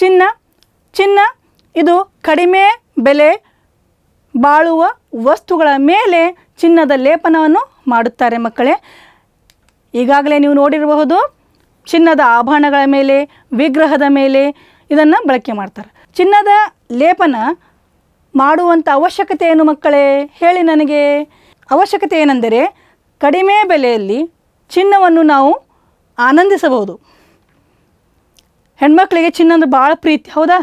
ಚಿನ್ನ ಚಿನ್ನ ಇದು ಕಡಿಮೆ ಬೆಲೆ ಬಾಳುವ ವಸ್ತುಗಳ ಮೇಲೆ ಚಿನ್ನದ ಲೇಪನವನ್ನು ಮಾಡುತ್ತಾರೆ ಮಕ್ಕಳೇ ಈಗಾಗಲೇ ನೀವು ನೋಡಿರಬಹುದು ಚಿನ್ನದ ಆಭರಣಗಳ ಮೇಲೆ ವಿಗ್ರಹದ ಮೇಲೆ ಇದನ್ನು ಬಳಕೆ ಮಾಡ್ತಾರೆ ಚಿನ್ನದ ಲೇಪನ ಮಾಡುವಂಥ ಅವಶ್ಯಕತೆ ಏನು ಮಕ್ಕಳೇ ಹೇಳಿ ನನಗೆ ಅವಶ್ಯಕತೆ ಏನೆಂದರೆ ಕಡಿಮೆ ಬೆಲೆಯಲ್ಲಿ ಚಿನ್ನವನ್ನು ನಾವು ಆನಂದಿಸಬಹುದು ಹೆಣ್ಮಕ್ಳಿಗೆ ಚಿನ್ನ ಅಂದ್ರೆ ಭಾಳ ಪ್ರೀತಿ ಹೌದಾ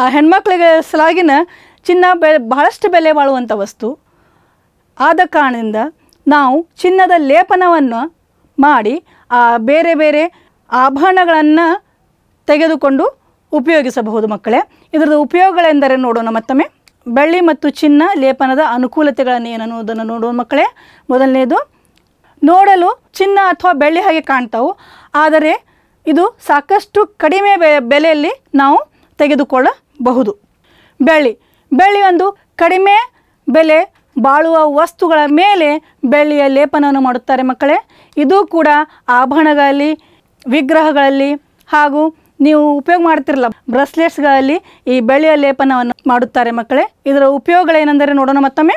ಆ ಹೆಣ್ಮಕ್ಳಿಗೆ ಸಲಾಗಿನ ಚಿನ್ನ ಬೆ ಬಹಳಷ್ಟು ಬೆಲೆ ಬಾಳುವಂಥ ವಸ್ತು ಆದ ಕಾರಣದಿಂದ ನಾವು ಚಿನ್ನದ ಲೇಪನವನ್ನು ಮಾಡಿ ಆ ಬೇರೆ ಬೇರೆ ಆಭರಣಗಳನ್ನು ತೆಗೆದುಕೊಂಡು ಉಪಯೋಗಿಸಬಹುದು ಮಕ್ಕಳೇ ಇದರದ ಉಪಯೋಗಗಳೆಂದರೆ ನೋಡೋಣ ಮತ್ತೊಮ್ಮೆ ಬೆಳ್ಳಿ ಮತ್ತು ಚಿನ್ನ ಲೇಪನದ ಅನುಕೂಲತೆಗಳನ್ನು ಏನನ್ನುವುದನ್ನು ನೋಡುವ ಮಕ್ಕಳೇ ಮೊದಲನೇದು ನೋಡಲು ಚಿನ್ನ ಅಥವಾ ಬೆಳ್ಳಿ ಹಾಗೆ ಕಾಣ್ತಾವು ಆದರೆ ಇದು ಸಾಕಷ್ಟು ಕಡಿಮೆ ಬೆಲೆಯಲ್ಲಿ ನಾವು ತೆಗೆದುಕೊಳ್ಳಬಹುದು ಬೆಳ್ಳಿ ಬೆಳ್ಳಿ ಒಂದು ಕಡಿಮೆ ಬೆಲೆ ಬಾಳುವ ವಸ್ತುಗಳ ಮೇಲೆ ಬೆಳ್ಳಿಯ ಲೇಪನವನ್ನು ಮಾಡುತ್ತಾರೆ ಮಕ್ಕಳೇ ಇದು ಕೂಡ ಆಭರಣಗಳಲ್ಲಿ ವಿಗ್ರಹಗಳಲ್ಲಿ ಹಾಗೂ ನೀವು ಉಪಯೋಗ ಮಾಡ್ತಿರಲ್ಲ ಬ್ರಸ್ಲೆಟ್ಸ್ಗಳಲ್ಲಿ ಈ ಬೆಳ್ಳಿಯ ಲೇಪನವನ್ನು ಮಾಡುತ್ತಾರೆ ಮಕ್ಕಳೇ ಇದರ ಉಪಯೋಗಗಳೇನೆಂದರೆ ನೋಡೋಣ ಮತ್ತೊಮ್ಮೆ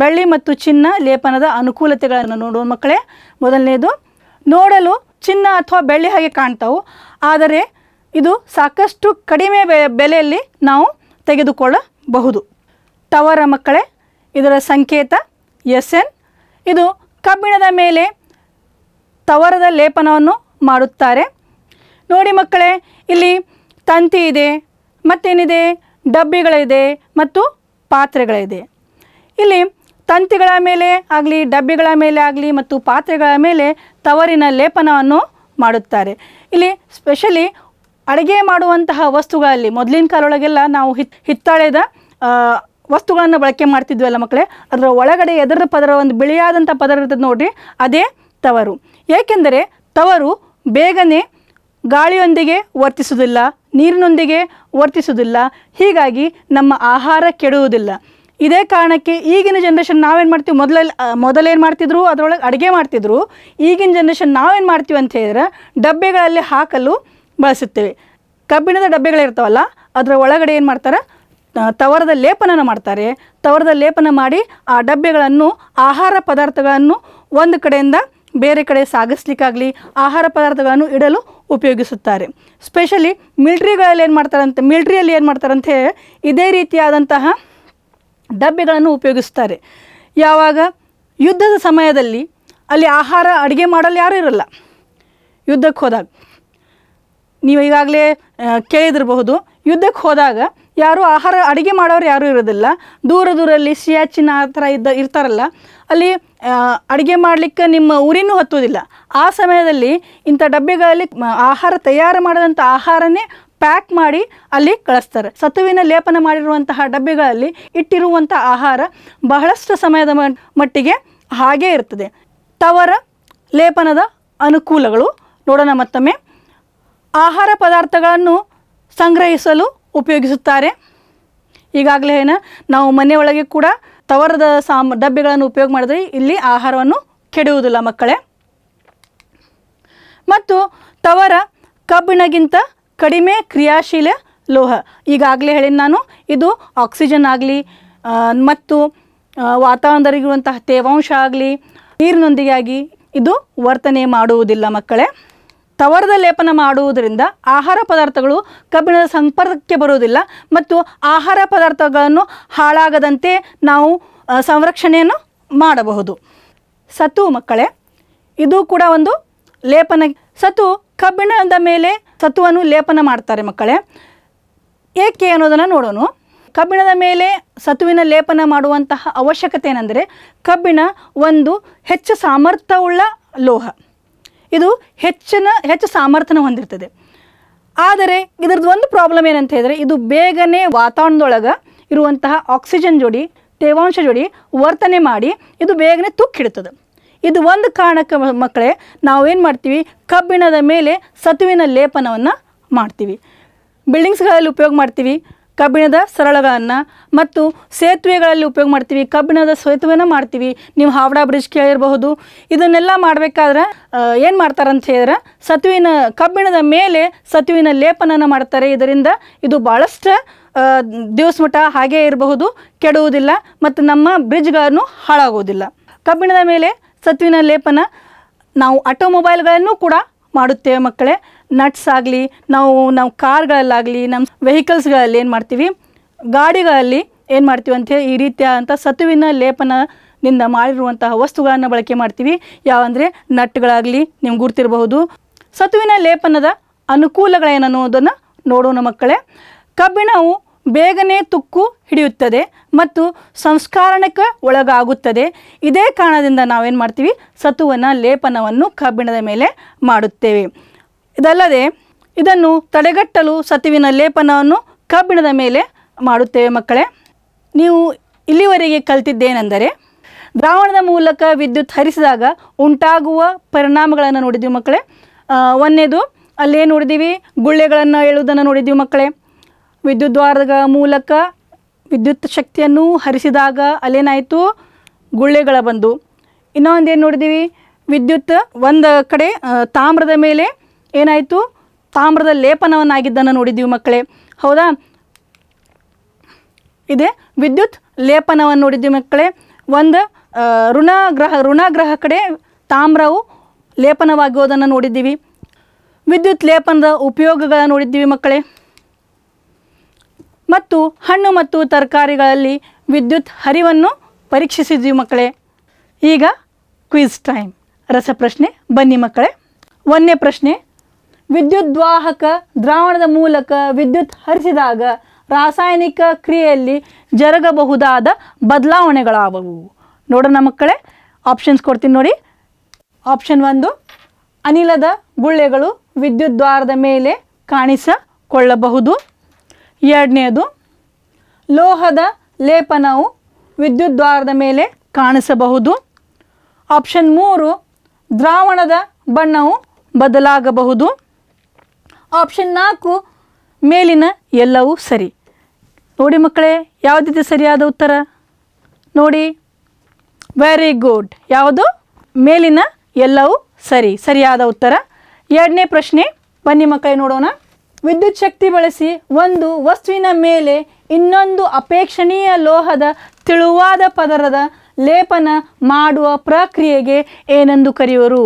ಬೆಳ್ಳಿ ಮತ್ತು ಚಿನ್ನ ಲೇಪನದ ಅನುಕೂಲತೆಗಳನ್ನು ನೋಡೋಣ ಮಕ್ಕಳೇ ಮೊದಲನೇದು ನೋಡಲು ಚಿನ್ನ ಅಥವಾ ಬೆಳ್ಳಿ ಹಾಗೆ ಕಾಣ್ತಾವು ಆದರೆ ಇದು ಸಾಕಷ್ಟು ಕಡಿಮೆ ಬೆಲೆಯಲ್ಲಿ ನಾವು ತೆಗೆದುಕೊಳ್ಳಬಹುದು ತವರ ಮಕ್ಕಳೇ ಇದರ ಸಂಕೇತ ಎಸ್ ಎನ್ ಇದು ಕಬ್ಬಿಣದ ಮೇಲೆ ತವರದ ಲೇಪನವನ್ನು ಮಾಡುತ್ತಾರೆ ನೋಡಿ ಮಕ್ಕಳೇ ಇಲ್ಲಿ ತಂತಿ ಇದೆ ಮತ್ತೇನಿದೆ ಡಬ್ಬಿಗಳಿದೆ ಮತ್ತು ಪಾತ್ರೆಗಳಿದೆ ಇಲ್ಲಿ ತಂತಿಗಳ ಮೇಲೆ ಆಗಲಿ ಡಬ್ಬಿಗಳ ಮೇಲೆ ಆಗಲಿ ಮತ್ತು ಪಾತ್ರೆಗಳ ಮೇಲೆ ತವರಿನ ಲೇಪನವನ್ನು ಮಾಡುತ್ತಾರೆ ಇಲ್ಲಿ ಸ್ಪೆಷಲಿ ಅಡುಗೆ ಮಾಡುವಂತಹ ವಸ್ತುಗಳಲ್ಲಿ ಮೊದಲಿನ ಕಾಲೊಳಗೆಲ್ಲ ನಾವು ಹಿತ್ ಹಿತ್ತಾಳೆದ ವಸ್ತುಗಳನ್ನು ಬಳಕೆ ಅಲ್ಲ ಮಕ್ಕಳೇ ಅದರ ಒಳಗಡೆ ಎದರದ ಪದರ ಒಂದು ಬಿಳಿಯಾದಂಥ ಪದರ ಇರ್ತದೆ ನೋಡಿರಿ ಅದೇ ತವರು ಏಕೆಂದರೆ ತವರು ಬೇಗನೆ ಗಾಳಿಯೊಂದಿಗೆ ವರ್ತಿಸುವುದಿಲ್ಲ ನೀರಿನೊಂದಿಗೆ ವರ್ತಿಸುವುದಿಲ್ಲ ಹೀಗಾಗಿ ನಮ್ಮ ಆಹಾರ ಕೆಡುವುದಿಲ್ಲ ಇದೇ ಕಾರಣಕ್ಕೆ ಈಗಿನ ಜನ್ರೇಷನ್ ನಾವೇನು ಮಾಡ್ತೀವಿ ಮೊದಲಲ್ಲಿ ಮೊದಲೇನು ಮಾಡ್ತಿದ್ರು ಅದರೊಳಗೆ ಅಡುಗೆ ಮಾಡ್ತಿದ್ರು ಈಗಿನ ಜನ್ರೇಷನ್ ನಾವೇನು ಮಾಡ್ತೀವಿ ಅಂತ ಹೇಳಿದ್ರೆ ಡಬ್ಬೆಗಳಲ್ಲಿ ಹಾಕಲು ಬಳಸುತ್ತೇವೆ ಕಬ್ಬಿಣದ ಡಬ್ಬೆಗಳಿರ್ತಾವಲ್ಲ ಅದರ ಒಳಗಡೆ ಏನು ಮಾಡ್ತಾರೆ ತವರದ ಲೇಪನ ಮಾಡ್ತಾರೆ ತವರದ ಲೇಪನ ಮಾಡಿ ಆ ಡಬ್ಬೆಗಳನ್ನು ಆಹಾರ ಪದಾರ್ಥಗಳನ್ನು ಒಂದು ಕಡೆಯಿಂದ ಬೇರೆ ಕಡೆ ಸಾಗಿಸ್ಲಿಕ್ಕಾಗಲಿ ಆಹಾರ ಪದಾರ್ಥಗಳನ್ನು ಇಡಲು ಉಪಯೋಗಿಸುತ್ತಾರೆ ಸ್ಪೆಷಲಿ ಮಿಲ್ಟ್ರಿಗಳಲ್ಲಿ ಏನು ಮಾಡ್ತಾರಂತೆ ಮಿಲ್ಟ್ರಿಯಲ್ಲಿ ಏನು ಮಾಡ್ತಾರಂತೆ ಇದೇ ರೀತಿಯಾದಂತಹ ಡಬ್ಬೆಗಳನ್ನು ಉಪಯೋಗಿಸ್ತಾರೆ ಯಾವಾಗ ಯುದ್ಧದ ಸಮಯದಲ್ಲಿ ಅಲ್ಲಿ ಆಹಾರ ಅಡುಗೆ ಮಾಡಲು ಯಾರೂ ಇರಲ್ಲ ಯುದ್ಧಕ್ಕೆ ಹೋದಾಗ ನೀವು ಈಗಾಗಲೇ ಕೇಳಿದಿರಬಹುದು ಯುದ್ಧಕ್ಕೆ ಹೋದಾಗ ಯಾರು ಆಹಾರ ಅಡುಗೆ ಮಾಡೋರು ಯಾರೂ ಇರೋದಿಲ್ಲ ದೂರ ದೂರಲ್ಲಿ ಸಿಯಾಚಿನ ಆ ಥರ ಇದ್ದ ಇರ್ತಾರಲ್ಲ ಅಲ್ಲಿ ಅಡುಗೆ ಮಾಡಲಿಕ್ಕೆ ನಿಮ್ಮ ಊರಿನೂ ಹತ್ತುವುದಿಲ್ಲ ಆ ಸಮಯದಲ್ಲಿ ಇಂಥ ಡಬ್ಬೆಗಳಲ್ಲಿ ಆಹಾರ ತಯಾರು ಮಾಡಿದಂಥ ಆಹಾರನೇ ಪ್ಯಾಕ್ ಮಾಡಿ ಅಲ್ಲಿ ಕಳಿಸ್ತಾರೆ ಸತುವಿನ ಲೇಪನ ಮಾಡಿರುವಂತಹ ಡಬ್ಬೆಗಳಲ್ಲಿ ಇಟ್ಟಿರುವಂಥ ಆಹಾರ ಬಹಳಷ್ಟು ಸಮಯದ ಮಟ್ಟಿಗೆ ಹಾಗೇ ಇರ್ತದೆ ತವರ ಲೇಪನದ ಅನುಕೂಲಗಳು ನೋಡೋಣ ಮತ್ತೊಮ್ಮೆ ಆಹಾರ ಪದಾರ್ಥಗಳನ್ನು ಸಂಗ್ರಹಿಸಲು ಉಪಯೋಗಿಸುತ್ತಾರೆ ಈಗಾಗಲೇ ಏನು ನಾವು ಮನೆಯೊಳಗೆ ಕೂಡ ತವರದ ಸಾಮ ಡಬ್ಬೆಗಳನ್ನು ಉಪಯೋಗ ಮಾಡಿದ್ರೆ ಇಲ್ಲಿ ಆಹಾರವನ್ನು ಕೆಡುವುದಿಲ್ಲ ಮಕ್ಕಳೇ ಮತ್ತು ತವರ ಕಬ್ಬಿಣಗಿಂತ ಕಡಿಮೆ ಕ್ರಿಯಾಶೀಲ ಲೋಹ ಈಗಾಗಲೇ ಹೇಳಿದ ನಾನು ಇದು ಆಕ್ಸಿಜನ್ ಆಗಲಿ ಮತ್ತು ವಾತಾವರಣದಲ್ಲಿರುವಂತಹ ತೇವಾಂಶ ಆಗಲಿ ನೀರಿನೊಂದಿಗಾಗಿ ಇದು ವರ್ತನೆ ಮಾಡುವುದಿಲ್ಲ ಮಕ್ಕಳೇ ತವರದ ಲೇಪನ ಮಾಡುವುದರಿಂದ ಆಹಾರ ಪದಾರ್ಥಗಳು ಕಬ್ಬಿಣದ ಸಂಪರ್ಕಕ್ಕೆ ಬರುವುದಿಲ್ಲ ಮತ್ತು ಆಹಾರ ಪದಾರ್ಥಗಳನ್ನು ಹಾಳಾಗದಂತೆ ನಾವು ಸಂರಕ್ಷಣೆಯನ್ನು ಮಾಡಬಹುದು ಸತು ಮಕ್ಕಳೇ ಇದು ಕೂಡ ಒಂದು ಲೇಪನ ಸತ್ತು ಕಬ್ಬಿಣದ ಮೇಲೆ ಸತುವನ್ನು ಲೇಪನ ಮಾಡ್ತಾರೆ ಮಕ್ಕಳೇ ಏಕೆ ಅನ್ನೋದನ್ನು ನೋಡೋಣ ಕಬ್ಬಿಣದ ಮೇಲೆ ಸತುವಿನ ಲೇಪನ ಮಾಡುವಂತಹ ಅವಶ್ಯಕತೆ ಏನೆಂದರೆ ಕಬ್ಬಿಣ ಒಂದು ಹೆಚ್ಚು ಸಾಮರ್ಥ್ಯವುಳ್ಳ ಲೋಹ ಇದು ಹೆಚ್ಚಿನ ಹೆಚ್ಚು ಸಾಮರ್ಥ್ಯನ ಹೊಂದಿರ್ತದೆ ಆದರೆ ಇದರದ್ದು ಒಂದು ಪ್ರಾಬ್ಲಮ್ ಏನಂತ ಹೇಳಿದ್ರೆ ಇದು ಬೇಗನೆ ವಾತಾವರಣದೊಳಗೆ ಇರುವಂತಹ ಆಕ್ಸಿಜನ್ ಜೋಡಿ ತೇವಾಂಶ ಜೋಡಿ ವರ್ತನೆ ಮಾಡಿ ಇದು ಬೇಗನೆ ತುಕ್ಕಿಡ್ತದೆ ಇದು ಒಂದು ಕಾರಣಕ್ಕೆ ಮಕ್ಕಳೇ ನಾವೇನು ಮಾಡ್ತೀವಿ ಕಬ್ಬಿಣದ ಮೇಲೆ ಸತುವಿನ ಲೇಪನವನ್ನು ಮಾಡ್ತೀವಿ ಬಿಲ್ಡಿಂಗ್ಸ್ಗಳಲ್ಲಿ ಉಪಯೋಗ ಮಾಡ್ತೀವಿ ಕಬ್ಬಿಣದ ಸರಳಗಳನ್ನು ಮತ್ತು ಸೇತುವೆಗಳಲ್ಲಿ ಉಪಯೋಗ ಮಾಡ್ತೀವಿ ಕಬ್ಬಿಣದ ಸೇತುವೆನ ಮಾಡ್ತೀವಿ ನೀವು ಹಾವಡಾ ಬ್ರಿಡ್ಜ್ ಕೇಳಿರಬಹುದು ಇದನ್ನೆಲ್ಲ ಮಾಡಬೇಕಾದ್ರೆ ಏನು ಮಾಡ್ತಾರೆ ಅಂತ ಹೇಳಿದ್ರೆ ಸತುವಿನ ಕಬ್ಬಿಣದ ಮೇಲೆ ಸತುವಿನ ಲೇಪನನ ಮಾಡ್ತಾರೆ ಇದರಿಂದ ಇದು ಭಾಳಷ್ಟು ದಿವಸ ಹಾಗೆ ಹಾಗೇ ಇರಬಹುದು ಕೆಡುವುದಿಲ್ಲ ಮತ್ತು ನಮ್ಮ ಬ್ರಿಡ್ಜ್ಗಳನ್ನು ಹಾಳಾಗುವುದಿಲ್ಲ ಕಬ್ಬಿಣದ ಮೇಲೆ ಸತುವಿನ ಲೇಪನ ನಾವು ಆಟೋಮೊಬೈಲ್ಗಳನ್ನು ಕೂಡ ಮಾಡುತ್ತೇವೆ ಮಕ್ಕಳೇ ನಟ್ಸ್ ಆಗಲಿ ನಾವು ನಾವು ಕಾರ್ಗಳಲ್ಲಾಗಲಿ ನಮ್ಮ ವೆಹಿಕಲ್ಸ್ಗಳಲ್ಲಿ ಏನು ಮಾಡ್ತೀವಿ ಗಾಡಿಗಳಲ್ಲಿ ಏನು ಮಾಡ್ತೀವಿ ಅಂತ ಈ ರೀತಿಯಾದಂಥ ಸತುವಿನ ಲೇಪನದಿಂದ ಮಾಡಿರುವಂತಹ ವಸ್ತುಗಳನ್ನು ಬಳಕೆ ಮಾಡ್ತೀವಿ ಯಾವಂದರೆ ನಟ್ಗಳಾಗಲಿ ನಿಮ್ಗೆ ಗುರ್ತಿರಬಹುದು ಸತುವಿನ ಲೇಪನದ ಅನುಕೂಲಗಳೇನನ್ನುವುದನ್ನು ನೋಡೋಣ ಮಕ್ಕಳೇ ಕಬ್ಬಿಣವು ಬೇಗನೆ ತುಕ್ಕು ಹಿಡಿಯುತ್ತದೆ ಮತ್ತು ಸಂಸ್ಕಾರಣಕ್ಕೆ ಒಳಗಾಗುತ್ತದೆ ಇದೇ ಕಾರಣದಿಂದ ನಾವೇನು ಮಾಡ್ತೀವಿ ಸತುವನ ಲೇಪನವನ್ನು ಕಬ್ಬಿಣದ ಮೇಲೆ ಮಾಡುತ್ತೇವೆ ಇದಲ್ಲದೆ ಇದನ್ನು ತಡೆಗಟ್ಟಲು ಸತುವಿನ ಲೇಪನವನ್ನು ಕಬ್ಬಿಣದ ಮೇಲೆ ಮಾಡುತ್ತೇವೆ ಮಕ್ಕಳೇ ನೀವು ಇಲ್ಲಿವರೆಗೆ ಕಲ್ತಿದ್ದೇನೆಂದರೆ ದ್ರಾವಣದ ಮೂಲಕ ವಿದ್ಯುತ್ ಹರಿಸಿದಾಗ ಉಂಟಾಗುವ ಪರಿಣಾಮಗಳನ್ನು ನೋಡಿದ್ವಿ ಮಕ್ಕಳೇ ಒಂದನೇದು ಅಲ್ಲೇ ನೋಡಿದ್ದೀವಿ ಗುಳ್ಳೆಗಳನ್ನು ಹೇಳುವುದನ್ನು ನೋಡಿದ್ದೀವಿ ಮಕ್ಕಳೇ ವಿದ್ಯುತ್ ದ್ವಾರದ ಮೂಲಕ ವಿದ್ಯುತ್ ಶಕ್ತಿಯನ್ನು ಹರಿಸಿದಾಗ ಅಲ್ಲೇನಾಯಿತು ಗುಳ್ಳೆಗಳ ಬಂದು ಇನ್ನೊಂದೇನು ನೋಡಿದ್ದೀವಿ ವಿದ್ಯುತ್ ಒಂದು ಕಡೆ ತಾಮ್ರದ ಮೇಲೆ ಏನಾಯಿತು ತಾಮ್ರದ ಲೇಪನವನ್ನಾಗಿದ್ದನ್ನು ನೋಡಿದ್ದೀವಿ ಮಕ್ಕಳೇ ಹೌದಾ ಇದೆ ವಿದ್ಯುತ್ ಲೇಪನವನ್ನು ನೋಡಿದ್ದೀವಿ ಮಕ್ಕಳೇ ಒಂದು ಋಣಗ್ರಹ ಋಣಗ್ರಹ ಕಡೆ ತಾಮ್ರವು ಲೇಪನವಾಗುವುದನ್ನು ನೋಡಿದ್ದೀವಿ ವಿದ್ಯುತ್ ಲೇಪನದ ಉಪಯೋಗಗಳನ್ನು ನೋಡಿದ್ದೀವಿ ಮಕ್ಕಳೇ ಮತ್ತು ಹಣ್ಣು ಮತ್ತು ತರಕಾರಿಗಳಲ್ಲಿ ವಿದ್ಯುತ್ ಹರಿವನ್ನು ಪರೀಕ್ಷಿಸಿದ್ವಿ ಮಕ್ಕಳೇ ಈಗ ಕ್ವಿಜ್ ಟೈಮ್ ರಸಪ್ರಶ್ನೆ ಬನ್ನಿ ಮಕ್ಕಳೇ ಒಂದನೇ ಪ್ರಶ್ನೆ ವಿದ್ಯುದ್ವಾಹಕ ದ್ರಾವಣದ ಮೂಲಕ ವಿದ್ಯುತ್ ಹರಿಸಿದಾಗ ರಾಸಾಯನಿಕ ಕ್ರಿಯೆಯಲ್ಲಿ ಜರುಗಬಹುದಾದ ಬದಲಾವಣೆಗಳಾವವು ನೋಡೋಣ ಮಕ್ಕಳೇ ಆಪ್ಷನ್ಸ್ ಕೊಡ್ತೀನಿ ನೋಡಿ ಆಪ್ಷನ್ ಒಂದು ಅನಿಲದ ಗುಳ್ಳೆಗಳು ವಿದ್ಯುತ್ ದ್ವಾರದ ಮೇಲೆ ಕಾಣಿಸಿಕೊಳ್ಳಬಹುದು ಎರಡನೆಯದು ಲೋಹದ ಲೇಪನವು ವಿದ್ಯುತ್ ದ್ವಾರದ ಮೇಲೆ ಕಾಣಿಸಬಹುದು ಆಪ್ಷನ್ ಮೂರು ದ್ರಾವಣದ ಬಣ್ಣವು ಬದಲಾಗಬಹುದು ಆಪ್ಷನ್ ನಾಲ್ಕು ಮೇಲಿನ ಎಲ್ಲವೂ ಸರಿ ನೋಡಿ ಮಕ್ಕಳೇ ಯಾವುದಿದೆ ಸರಿಯಾದ ಉತ್ತರ ನೋಡಿ ವೆರಿ ಗುಡ್ ಯಾವುದು ಮೇಲಿನ ಎಲ್ಲವೂ ಸರಿ ಸರಿಯಾದ ಉತ್ತರ ಎರಡನೇ ಪ್ರಶ್ನೆ ಬನ್ನಿ ಮಕ್ಕಳೇ ನೋಡೋಣ ವಿದ್ಯುತ್ ಶಕ್ತಿ ಬಳಸಿ ಒಂದು ವಸ್ತುವಿನ ಮೇಲೆ ಇನ್ನೊಂದು ಅಪೇಕ್ಷಣೀಯ ಲೋಹದ ತಿಳುವಾದ ಪದರದ ಲೇಪನ ಮಾಡುವ ಪ್ರಕ್ರಿಯೆಗೆ ಏನೆಂದು ಕರೆಯುವರು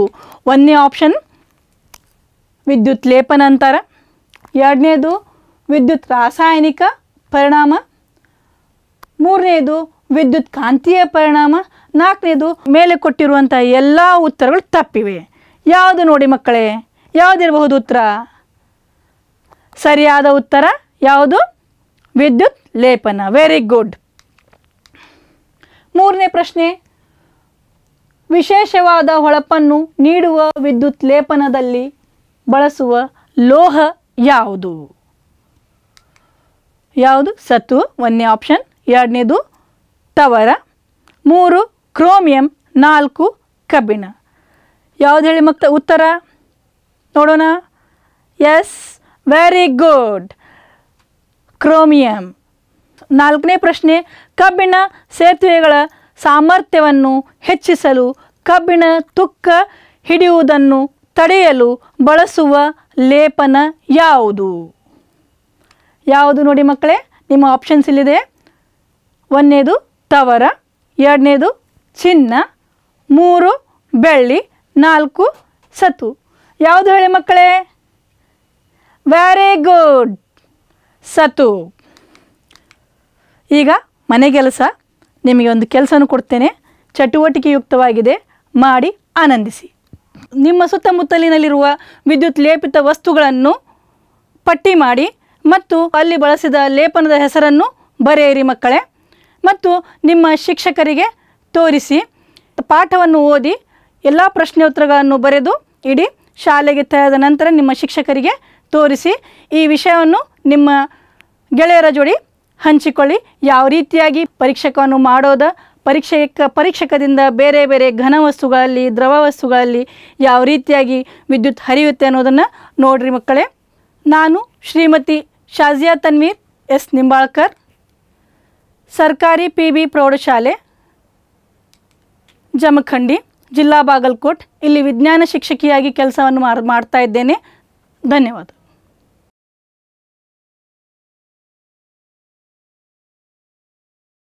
ಒಂದನೇ ಆಪ್ಷನ್ ವಿದ್ಯುತ್ ಲೇಪನ ಅಂತಾರ ಎರಡನೇದು ವಿದ್ಯುತ್ ರಾಸಾಯನಿಕ ಪರಿಣಾಮ ಮೂರನೇದು ವಿದ್ಯುತ್ ಕಾಂತೀಯ ಪರಿಣಾಮ ನಾಲ್ಕನೇದು ಮೇಲೆ ಕೊಟ್ಟಿರುವಂಥ ಎಲ್ಲ ಉತ್ತರಗಳು ತಪ್ಪಿವೆ ಯಾವುದು ನೋಡಿ ಮಕ್ಕಳೇ ಯಾವುದಿರಬಹುದು ಉತ್ತರ ಸರಿಯಾದ ಉತ್ತರ ಯಾವುದು ವಿದ್ಯುತ್ ಲೇಪನ ವೆರಿ ಗುಡ್ ಮೂರನೇ ಪ್ರಶ್ನೆ ವಿಶೇಷವಾದ ಹೊಳಪನ್ನು ನೀಡುವ ವಿದ್ಯುತ್ ಲೇಪನದಲ್ಲಿ ಬಳಸುವ ಲೋಹ ಯಾವುದು ಯಾವುದು ಸತ್ತು ಒಂದನೇ ಆಪ್ಷನ್ ಎರಡನೇದು ತವರ ಮೂರು ಕ್ರೋಮಿಯಂ ನಾಲ್ಕು ಕಬ್ಬಿಣ ಯಾವುದು ಹೇಳಿ ಮಕ್ತ ಉತ್ತರ ನೋಡೋಣ ಎಸ್ ವೆರಿ ಗುಡ್ ಕ್ರೋಮಿಯಂ ನಾಲ್ಕನೇ ಪ್ರಶ್ನೆ ಕಬ್ಬಿಣ ಸೇತುವೆಗಳ ಸಾಮರ್ಥ್ಯವನ್ನು ಹೆಚ್ಚಿಸಲು ಕಬ್ಬಿಣ ತುಕ್ಕ ಹಿಡಿಯುವುದನ್ನು ತಡೆಯಲು ಬಳಸುವ ಲೇಪನ ಯಾವುದು ಯಾವುದು ನೋಡಿ ಮಕ್ಕಳೇ ನಿಮ್ಮ ಆಪ್ಷನ್ಸ್ ಇಲ್ಲಿದೆ ಒಂದನೇದು ತವರ ಎರಡನೇದು ಚಿನ್ನ ಮೂರು ಬೆಳ್ಳಿ ನಾಲ್ಕು ಸತು ಯಾವುದು ಹೇಳಿ ಮಕ್ಕಳೇ ವೆರಿ ಗುಡ್ ಸತು ಈಗ ಮನೆ ಕೆಲಸ ನಿಮಗೆ ಒಂದು ಕೆಲಸನೂ ಕೊಡ್ತೇನೆ ಚಟುವಟಿಕೆಯುಕ್ತವಾಗಿದೆ ಮಾಡಿ ಆನಂದಿಸಿ ನಿಮ್ಮ ಸುತ್ತಮುತ್ತಲಿನಲ್ಲಿರುವ ವಿದ್ಯುತ್ ಲೇಪಿತ ವಸ್ತುಗಳನ್ನು ಪಟ್ಟಿ ಮಾಡಿ ಮತ್ತು ಅಲ್ಲಿ ಬಳಸಿದ ಲೇಪನದ ಹೆಸರನ್ನು ಬರೆಯಿರಿ ಮಕ್ಕಳೇ ಮತ್ತು ನಿಮ್ಮ ಶಿಕ್ಷಕರಿಗೆ ತೋರಿಸಿ ಪಾಠವನ್ನು ಓದಿ ಎಲ್ಲ ಉತ್ತರಗಳನ್ನು ಬರೆದು ಇಡೀ ಶಾಲೆಗೆ ತೆರೆದ ನಂತರ ನಿಮ್ಮ ಶಿಕ್ಷಕರಿಗೆ ತೋರಿಸಿ ಈ ವಿಷಯವನ್ನು ನಿಮ್ಮ ಗೆಳೆಯರ ಜೋಡಿ ಹಂಚಿಕೊಳ್ಳಿ ಯಾವ ರೀತಿಯಾಗಿ ಪರೀಕ್ಷಕವನ್ನು ಮಾಡೋದ ಪರೀಕ್ಷಕ ಪರೀಕ್ಷಕದಿಂದ ಬೇರೆ ಬೇರೆ ಘನ ವಸ್ತುಗಳಲ್ಲಿ ದ್ರವ ವಸ್ತುಗಳಲ್ಲಿ ಯಾವ ರೀತಿಯಾಗಿ ವಿದ್ಯುತ್ ಹರಿಯುತ್ತೆ ಅನ್ನೋದನ್ನು ನೋಡ್ರಿ ಮಕ್ಕಳೇ ನಾನು ಶ್ರೀಮತಿ ಶಾಜಿಯಾ ತನ್ವೀರ್ ಎಸ್ ನಿಂಬಾಳ್ಕರ್ ಸರ್ಕಾರಿ ಪಿ ಬಿ ಪ್ರೌಢಶಾಲೆ ಜಮಖಂಡಿ ಜಿಲ್ಲಾ ಬಾಗಲಕೋಟ್ ಇಲ್ಲಿ ವಿಜ್ಞಾನ ಶಿಕ್ಷಕಿಯಾಗಿ ಕೆಲಸವನ್ನು ಮಾಡ್ತಾ ಇದ್ದೇನೆ ಧನ್ಯವಾದ